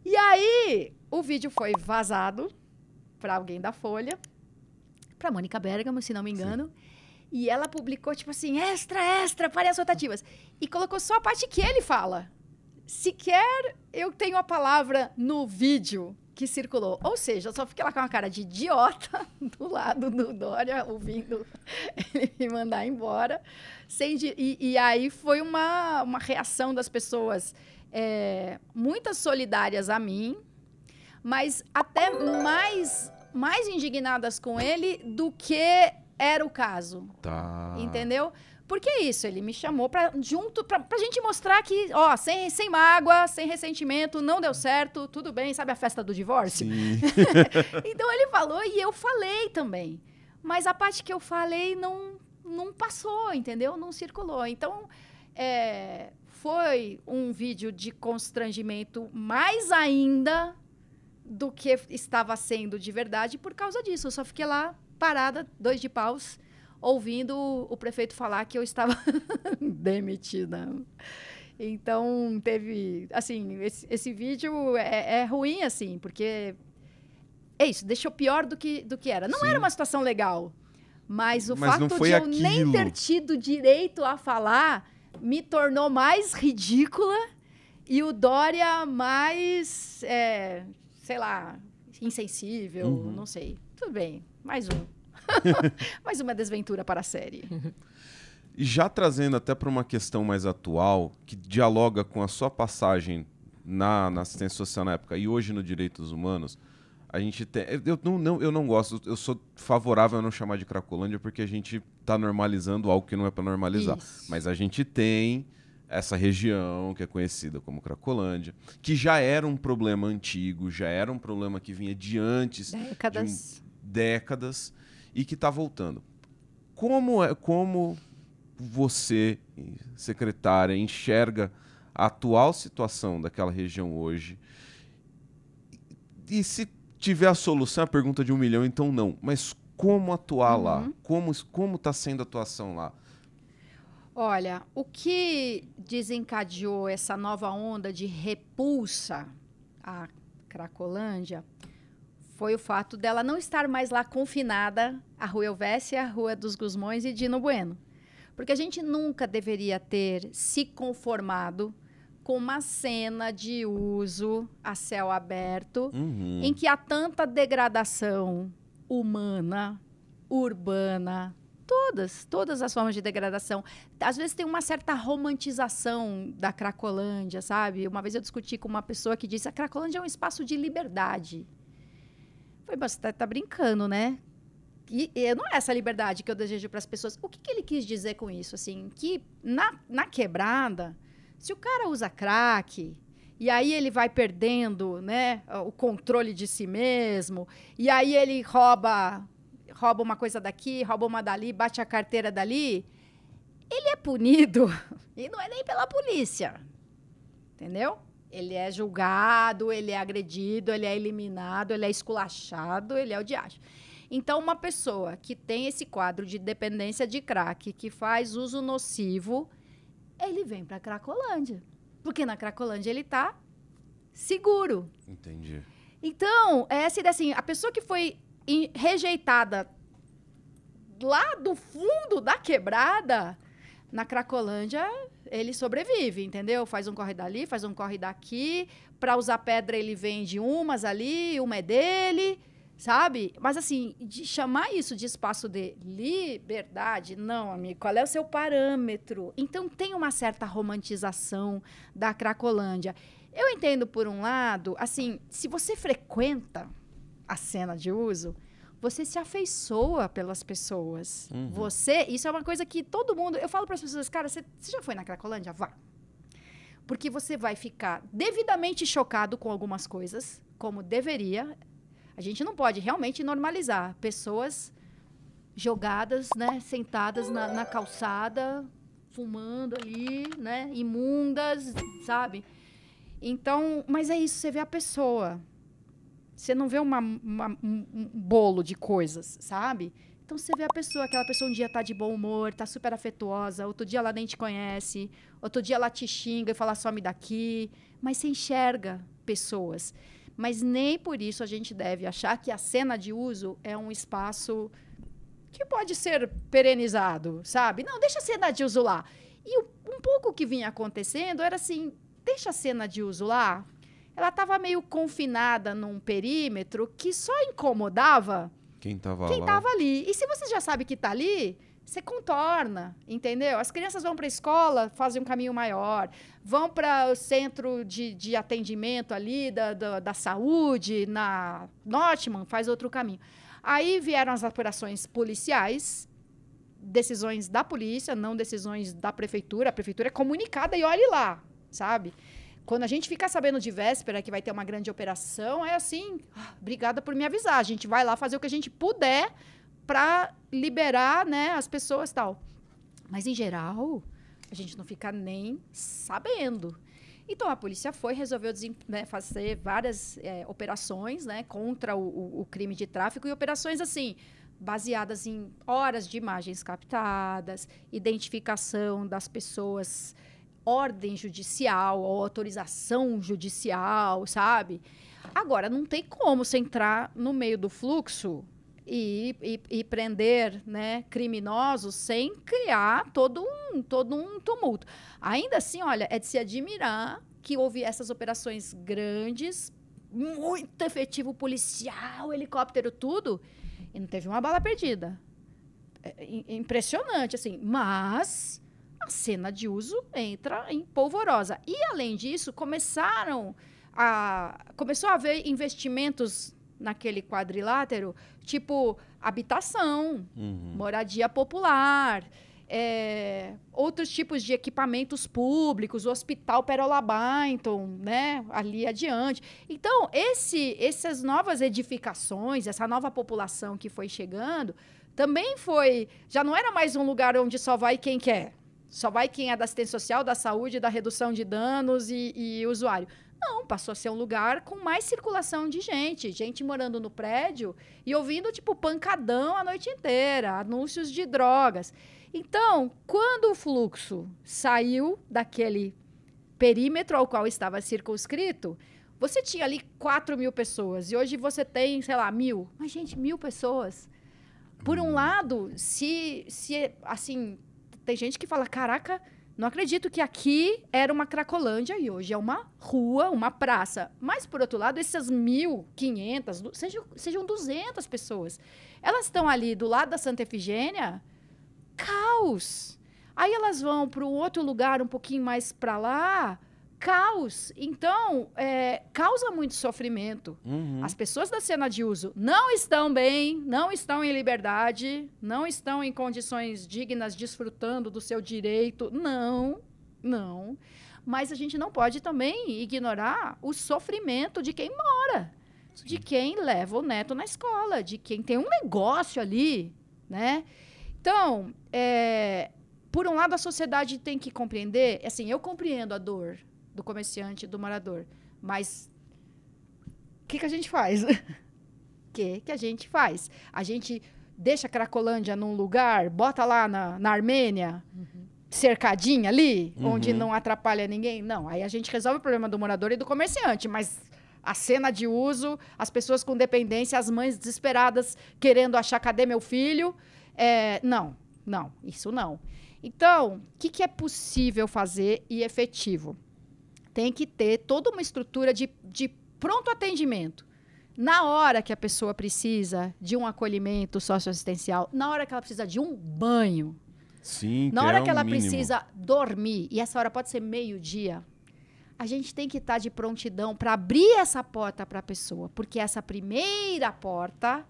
E aí, o vídeo foi vazado para alguém da Folha, para Mônica Bergamo, se não me engano. Sim. E ela publicou, tipo assim, extra, extra, várias rotativas. E colocou só a parte que ele fala. Sequer eu tenho a palavra no vídeo que circulou. Ou seja, eu só fiquei lá com uma cara de idiota do lado do Dória, ouvindo ele me mandar embora. Sem e, e aí foi uma, uma reação das pessoas é, muitas solidárias a mim, mas até mais, mais indignadas com ele do que era o caso. Tá. Entendeu? Porque é isso, ele me chamou para junto pra, pra gente mostrar que, ó, sem, sem mágoa, sem ressentimento, não deu certo, tudo bem, sabe a festa do divórcio? então ele falou e eu falei também. Mas a parte que eu falei não, não passou, entendeu? Não circulou. Então, é, foi um vídeo de constrangimento mais ainda do que estava sendo de verdade por causa disso. Eu só fiquei lá parada, dois de paus, ouvindo o prefeito falar que eu estava demitida. Então, teve. Assim, esse, esse vídeo é, é, ruim, assim, porque. É isso, deixou pior do que, do que era. Não Sim. era uma situação legal, mas o mas fato de eu aquilo. nem ter tido direito a falar me tornou mais ridícula e o Dória mais, é, sei lá, insensível, uhum. não sei. Tudo bem, mais um. mais uma desventura para a série. Já trazendo até para uma questão mais atual, que dialoga com a sua passagem na, na assistência social na época e hoje no Direitos Humanos, a gente tem. Eu não, não, eu não gosto, eu sou favorável a não chamar de Cracolândia porque a gente está normalizando algo que não é para normalizar. Isso. Mas a gente tem essa região que é conhecida como Cracolândia, que já era um problema antigo, já era um problema que vinha de antes décadas. De décadas e que está voltando. Como, é, como você, secretária, enxerga a atual situação daquela região hoje? E se tiver a solução, é a pergunta de um milhão, então não. Mas como atuar uhum. lá? Como está sendo a atuação lá? Olha, o que desencadeou essa nova onda de repulsa à Cracolândia foi o fato dela não estar mais lá confinada à Rua Elvésia, à Rua dos Guzmões e Dino Bueno. Porque a gente nunca deveria ter se conformado com uma cena de uso a céu aberto, uhum. em que há tanta degradação humana, urbana, todas, todas as formas de degradação. Às vezes tem uma certa romantização da Cracolândia, sabe? Uma vez eu discuti com uma pessoa que disse: a Cracolândia é um espaço de liberdade. Foi, mas você tá, brincando, né? E, e, não é essa liberdade que eu desejo para as pessoas. O que, que ele quis dizer com isso? Assim, que na, na quebrada se o cara usa crack, e aí ele vai perdendo né, o controle de si mesmo, e aí ele rouba, rouba uma coisa daqui, rouba uma dali, bate a carteira dali, ele é punido, e não é nem pela polícia, entendeu? Ele é julgado, ele é agredido, ele é eliminado, ele é esculachado, ele é o diacho. Então, uma pessoa que tem esse quadro de dependência de crack, que faz uso nocivo ele vem para Cracolândia. Porque na Cracolândia ele está seguro. Entendi. Então, é assim, a pessoa que foi rejeitada lá do fundo da quebrada, na Cracolândia, ele sobrevive, entendeu? Faz um corre dali, faz um corre daqui. Para usar pedra, ele vende umas ali, uma é dele sabe? Mas assim, de chamar isso de espaço de liberdade, não, amigo. Qual é o seu parâmetro? Então tem uma certa romantização da Cracolândia. Eu entendo por um lado, assim, se você frequenta a cena de uso, você se afeiçoa pelas pessoas. Uhum. Você, isso é uma coisa que todo mundo, eu falo para as pessoas, cara, você, você já foi na Cracolândia? Vá. Porque você vai ficar devidamente chocado com algumas coisas, como deveria, a gente não pode realmente normalizar pessoas jogadas, né, sentadas na, na calçada, fumando ali, né, imundas, sabe? Então, mas é isso, você vê a pessoa. Você não vê uma, uma, um, um bolo de coisas, sabe? Então você vê a pessoa, aquela pessoa um dia tá de bom humor, tá super afetuosa, outro dia ela nem te conhece, outro dia ela te xinga e fala some daqui, mas você enxerga pessoas. Mas nem por isso a gente deve achar que a cena de uso é um espaço que pode ser perenizado, sabe? Não, deixa a cena de uso lá. E um pouco o que vinha acontecendo era assim, deixa a cena de uso lá. Ela estava meio confinada num perímetro que só incomodava quem estava lá. Quem ali. E se você já sabe que está ali, você contorna, entendeu? As crianças vão para a escola, fazem um caminho maior, vão para o centro de, de atendimento ali da, da, da, saúde, na Notman, faz outro caminho. Aí vieram as apurações policiais, decisões da polícia, não decisões da prefeitura. A prefeitura é comunicada e olhe lá, sabe? Quando a gente fica sabendo de véspera que vai ter uma grande operação, é assim, ah, obrigada por me avisar. A gente vai lá fazer o que a gente puder para liberar né, as pessoas tal. Mas, em geral, a gente não fica nem sabendo. Então, a polícia foi, resolveu né, fazer várias é, operações né, contra o, o, o crime de tráfico e operações assim baseadas em horas de imagens captadas, identificação das pessoas, ordem judicial ou autorização judicial, sabe? Agora, não tem como você entrar no meio do fluxo e, e, e, prender né, criminosos sem criar todo um, todo um tumulto. Ainda assim, olha, é de se admirar que houve essas operações grandes, muito efetivo policial, helicóptero, tudo, e não teve uma bala perdida. É impressionante, assim. Mas a cena de uso entra em polvorosa. E, além disso, começaram a, começou a haver investimentos naquele quadrilátero, tipo habitação, uhum. moradia popular, é, outros tipos de equipamentos públicos, o Hospital Perola Bainton, né, ali adiante. Então, esse, essas novas edificações, essa nova população que foi chegando, também foi. Já não era mais um lugar onde só vai quem quer. Só vai quem é da assistência social, da saúde, da redução de danos e, e usuário. Não, passou a ser um lugar com mais circulação de gente, gente morando no prédio e ouvindo, tipo, pancadão a noite inteira, anúncios de drogas. Então, quando o fluxo saiu daquele perímetro ao qual estava circunscrito, você tinha ali 4 mil pessoas e hoje você tem, sei lá, mil. Mas, gente, mil pessoas. Por um uhum. lado, se, se assim, tem gente que fala, caraca, não acredito que aqui era uma Cracolândia e hoje é uma rua, uma praça. Mas, por outro lado, essas 1.500, sejam, sejam 200 pessoas, elas estão ali do lado da Santa Efigênia, caos. Aí elas vão para um outro lugar um pouquinho mais para lá, caos. Então, é, causa muito sofrimento. Uhum. As pessoas da cena de uso não estão bem, não estão em liberdade, não estão em condições dignas, desfrutando do seu direito. Não, não. Mas a gente não pode também ignorar o sofrimento de quem mora, Sim. de quem leva o neto na escola, de quem tem um negócio ali, né? Então, é, por um lado, a sociedade tem que compreender, assim, eu compreendo a dor do comerciante, do morador. Mas o que, que a gente faz? O que, que a gente faz? A gente deixa a Cracolândia num lugar, bota lá na, na Armênia, uhum. cercadinha ali, uhum. onde não atrapalha ninguém? Não. Aí a gente resolve o problema do morador e do comerciante, mas a cena de uso, as pessoas com dependência, as mães desesperadas querendo achar cadê meu filho. É, não, não, isso não. Então, o que, que é possível fazer e efetivo? tem que ter toda uma estrutura de, de pronto atendimento. Na hora que a pessoa precisa de um acolhimento socioassistencial, na hora que ela precisa de um banho, Sim, na que hora é que ela um precisa dormir, e essa hora pode ser meio-dia, a gente tem que estar tá de prontidão para abrir essa porta para a pessoa, porque essa primeira porta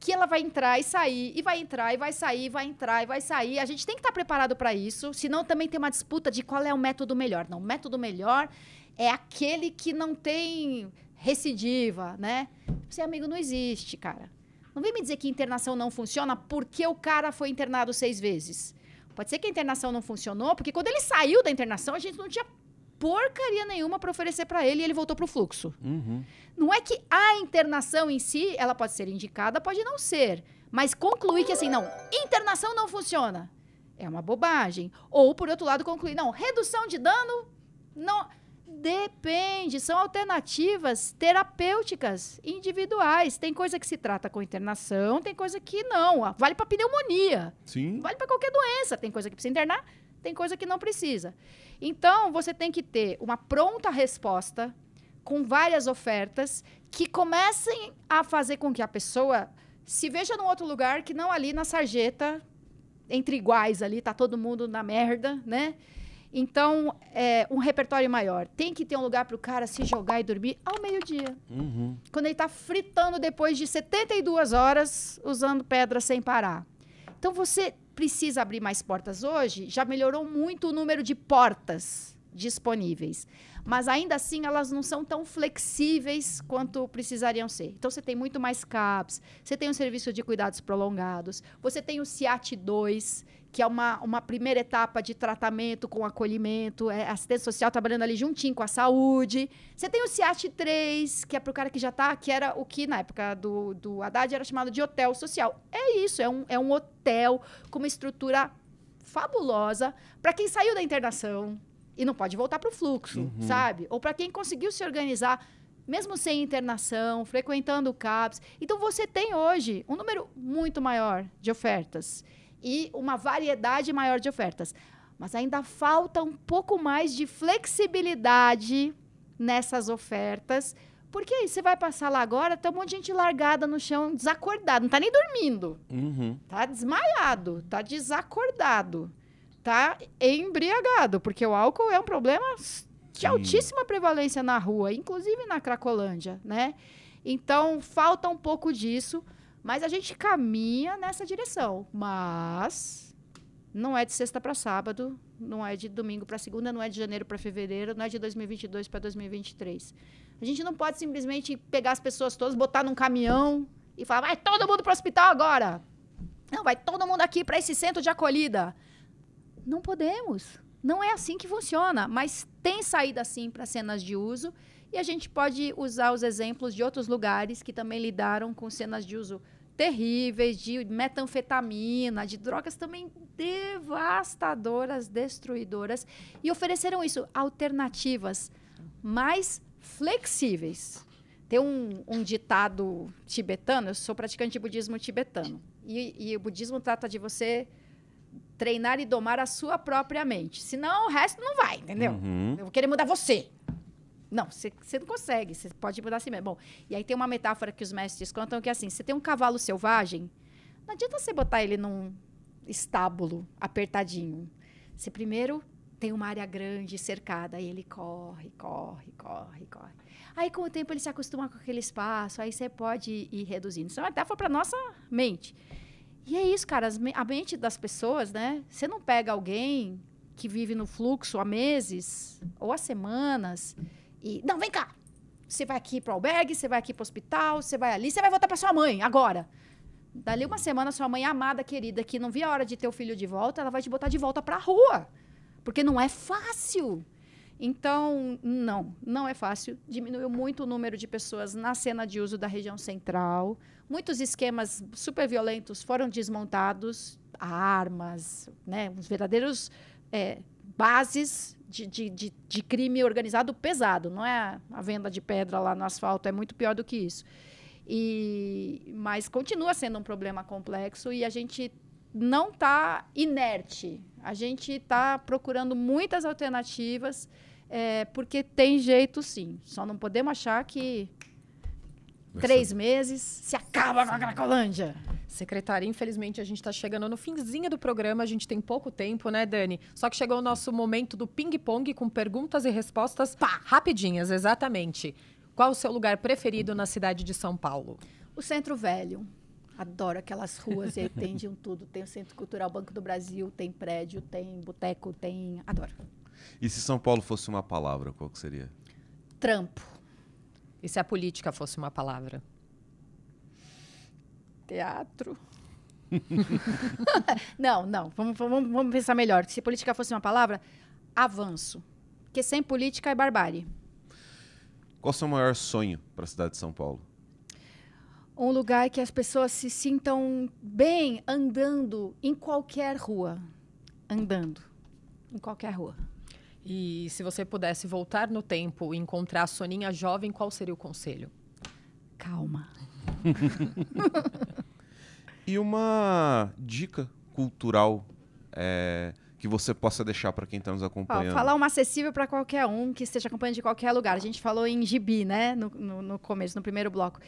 que ela vai entrar e sair, e vai entrar, e vai sair, e vai entrar, e vai sair. A gente tem que estar tá preparado para isso, senão também tem uma disputa de qual é o método melhor. Não, o método melhor é aquele que não tem recidiva, né? Você, amigo, não existe, cara. Não vem me dizer que internação não funciona porque o cara foi internado seis vezes. Pode ser que a internação não funcionou, porque quando ele saiu da internação, a gente não tinha porcaria nenhuma para oferecer para ele e ele voltou para o fluxo. Uhum. Não é que a internação em si, ela pode ser indicada, pode não ser. Mas concluir que assim, não, internação não funciona, é uma bobagem. Ou, por outro lado, concluir, não, redução de dano, não. Depende, são alternativas terapêuticas individuais. Tem coisa que se trata com internação, tem coisa que não. Vale para pneumonia. Sim. Vale para qualquer doença. Tem coisa que precisa internar, tem coisa que não precisa. Então, você tem que ter uma pronta resposta com várias ofertas que comecem a fazer com que a pessoa se veja num outro lugar que não ali na sarjeta entre iguais ali, tá todo mundo na merda, né? Então, é, um repertório maior. Tem que ter um lugar para o cara se jogar e dormir ao meio-dia. Uhum. Quando ele está fritando depois de 72 horas usando pedra sem parar. Então, você precisa abrir mais portas hoje, já melhorou muito o número de portas disponíveis. Mas ainda assim, elas não são tão flexíveis quanto precisariam ser. Então, você tem muito mais CAPS, você tem o serviço de cuidados prolongados, você tem o CIAT 2, que é uma, uma primeira etapa de tratamento com acolhimento, é assistência social trabalhando ali juntinho com a saúde. Você tem o CIAT 3, que é para o cara que já está, que era o que na época do, do Haddad era chamado de hotel social. É isso, é um, é um hotel com uma estrutura fabulosa para quem saiu da internação, e não pode voltar para o fluxo, uhum. sabe? Ou para quem conseguiu se organizar, mesmo sem internação, frequentando o CAPS. Então você tem hoje um número muito maior de ofertas e uma variedade maior de ofertas. Mas ainda falta um pouco mais de flexibilidade nessas ofertas. Porque aí você vai passar lá agora, tem tá um monte de gente largada no chão, desacordado, não está nem dormindo. Uhum. Tá desmaiado, tá desacordado tá embriagado, porque o álcool é um problema de Sim. altíssima prevalência na rua, inclusive na Cracolândia, né? Então, falta um pouco disso, mas a gente caminha nessa direção. Mas não é de sexta para sábado, não é de domingo para segunda, não é de janeiro para fevereiro, não é de 2022 para 2023. A gente não pode simplesmente pegar as pessoas todas, botar num caminhão e falar: "Vai todo mundo para o hospital agora". Não, vai todo mundo aqui para esse centro de acolhida. Não podemos. Não é assim que funciona, mas tem saída sim para cenas de uso. E a gente pode usar os exemplos de outros lugares que também lidaram com cenas de uso terríveis, de metanfetamina, de drogas também devastadoras, destruidoras, e ofereceram isso, alternativas mais flexíveis. Tem um, um ditado tibetano, eu sou praticante de budismo tibetano, e, e o budismo trata de você treinar e domar a sua própria mente. Senão o resto não vai, entendeu? Uhum. Eu vou querer mudar você. Não, você não consegue, você pode mudar assim mesmo. Bom, e aí tem uma metáfora que os mestres contam que é assim, você tem um cavalo selvagem, não adianta você botar ele num estábulo apertadinho. Você primeiro tem uma área grande, cercada, aí ele corre, corre, corre, corre. Aí com o tempo ele se acostuma com aquele espaço, aí você pode ir reduzindo. Isso é uma metáfora para nossa mente. E é isso, cara. A mente das pessoas, né? Você não pega alguém que vive no fluxo há meses ou há semanas e. Não, vem cá! Você vai aqui para o albergue, você vai aqui para o hospital, você vai ali, você vai voltar para sua mãe agora. Dali uma semana, sua mãe amada, querida, que não via a hora de ter o filho de volta, ela vai te botar de volta para a rua. Porque não é fácil. Então, não, não é fácil. Diminuiu muito o número de pessoas na cena de uso da região central. Muitos esquemas super violentos foram desmontados, armas, né, uns verdadeiros é, bases de, de, de, de, crime organizado pesado. Não é a venda de pedra lá no asfalto, é muito pior do que isso. E, mas continua sendo um problema complexo e a gente não está inerte. A gente está procurando muitas alternativas. É, porque tem jeito sim. Só não podemos achar que Mas três sabe. meses se acaba com a Cracolândia. Secretária, infelizmente a gente está chegando no finzinho do programa, a gente tem pouco tempo, né, Dani? Só que chegou o nosso momento do ping-pong com perguntas e respostas Pá! rapidinhas, exatamente. Qual o seu lugar preferido na cidade de São Paulo? O Centro Velho. Adoro aquelas ruas e aí tem de um tudo. Tem o Centro Cultural Banco do Brasil, tem prédio, tem boteco, tem. Adoro. E se São Paulo fosse uma palavra, qual que seria? Trampo. E se a política fosse uma palavra? Teatro. não, não. Vamos, vamos, vamos pensar melhor. Se política fosse uma palavra, avanço. Porque sem política é barbárie. Qual o seu maior sonho para a cidade de São Paulo? Um lugar que as pessoas se sintam bem andando em qualquer rua. Andando em qualquer rua. E se você pudesse voltar no tempo e encontrar a Soninha jovem, qual seria o conselho? Calma. e uma dica cultural é, que você possa deixar para quem está nos acompanhando? Falar uma acessível para qualquer um que esteja acompanhando de qualquer lugar. A gente falou em gibi, né? No, no, no começo, no primeiro bloco.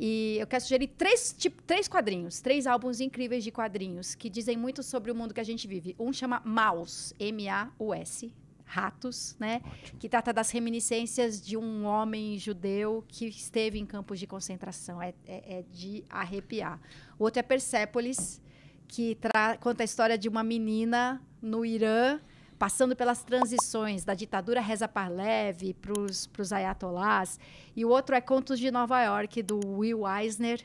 E eu quero sugerir três, tipo, três quadrinhos, três álbuns incríveis de quadrinhos que dizem muito sobre o mundo que a gente vive. Um chama Maus, M-A-U-S, Ratos, né? Ótimo. Que trata das reminiscências de um homem judeu que esteve em campos de concentração. É, é, é de arrepiar. O outro é Persépolis, que conta a história de uma menina no Irã passando pelas transições da ditadura Reza Parlev para os ayatolás. E o outro é Contos de Nova York, do Will Eisner,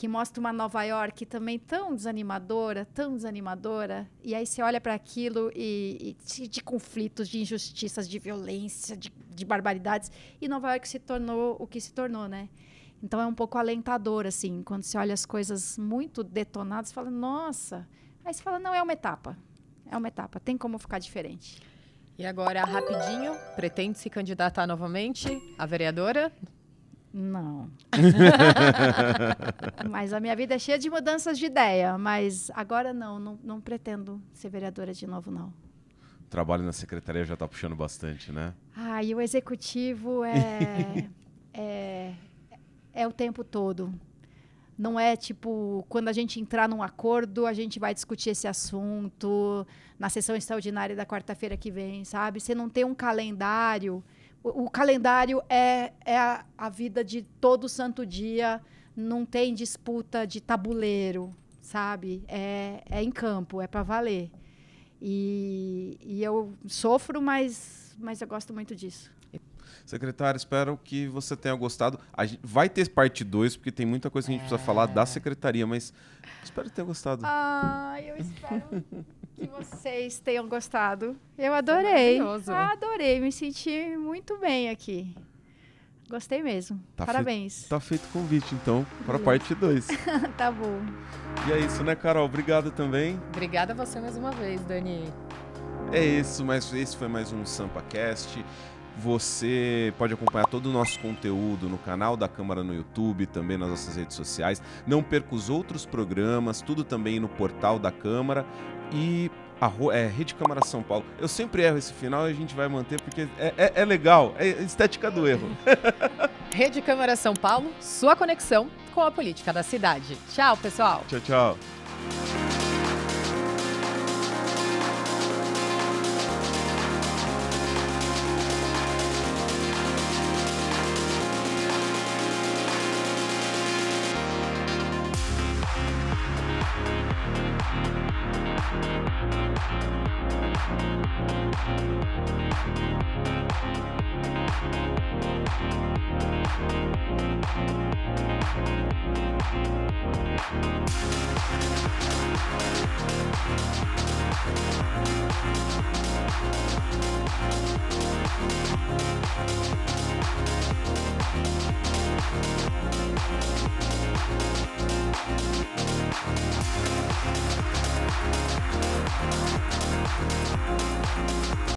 que mostra uma Nova York também tão desanimadora, tão desanimadora, e aí você olha para aquilo e, e de, conflitos, de injustiças, de violência, de, de barbaridades, e Nova York se tornou o que se tornou, né? Então é um pouco alentador, assim, quando você olha as coisas muito detonadas, fala, nossa. Aí você fala, não, é uma etapa. É uma etapa, tem como ficar diferente. E agora, rapidinho, pretende se candidatar novamente a vereadora? Não. mas a minha vida é cheia de mudanças de ideia, mas agora não, não, não pretendo ser vereadora de novo, não. O trabalho na secretaria já está puxando bastante, né? Ah, e o executivo é, é, é o tempo todo. Não é tipo, quando a gente entrar num acordo, a gente vai discutir esse assunto na sessão extraordinária da quarta-feira que vem, sabe? Você não tem um calendário o, o calendário é, é a, a vida de todo santo dia, não tem disputa de tabuleiro, sabe? É, é em campo, é para valer. E, e eu sofro, mas, mas eu gosto muito disso. Secretário, espero que você tenha gostado. A gente vai ter parte 2, porque tem muita coisa que a gente é. precisa falar da é. secretaria, mas espero que tenha gostado. Ah, eu espero que vocês tenham gostado. Eu é adorei. Adorei, me senti muito bem aqui. Gostei mesmo. Tá Parabéns. Feito, tá feito o convite, então, para a parte 2. tá bom. E é isso, né, Carol? Obrigado também. Obrigada a você mais uma vez, Dani. É isso, mas esse foi mais um SampaCast. Você pode acompanhar todo o nosso conteúdo no canal da Câmara no YouTube, também nas nossas redes sociais. Não perca os outros programas, tudo também no portal da Câmara e a é, Rede Câmara São Paulo. Eu sempre erro esse final e a gente vai manter porque é, é, é legal, é estética do erro. Rede Câmara São Paulo, sua conexão com a política da cidade. Tchau, pessoal. Tchau, tchau.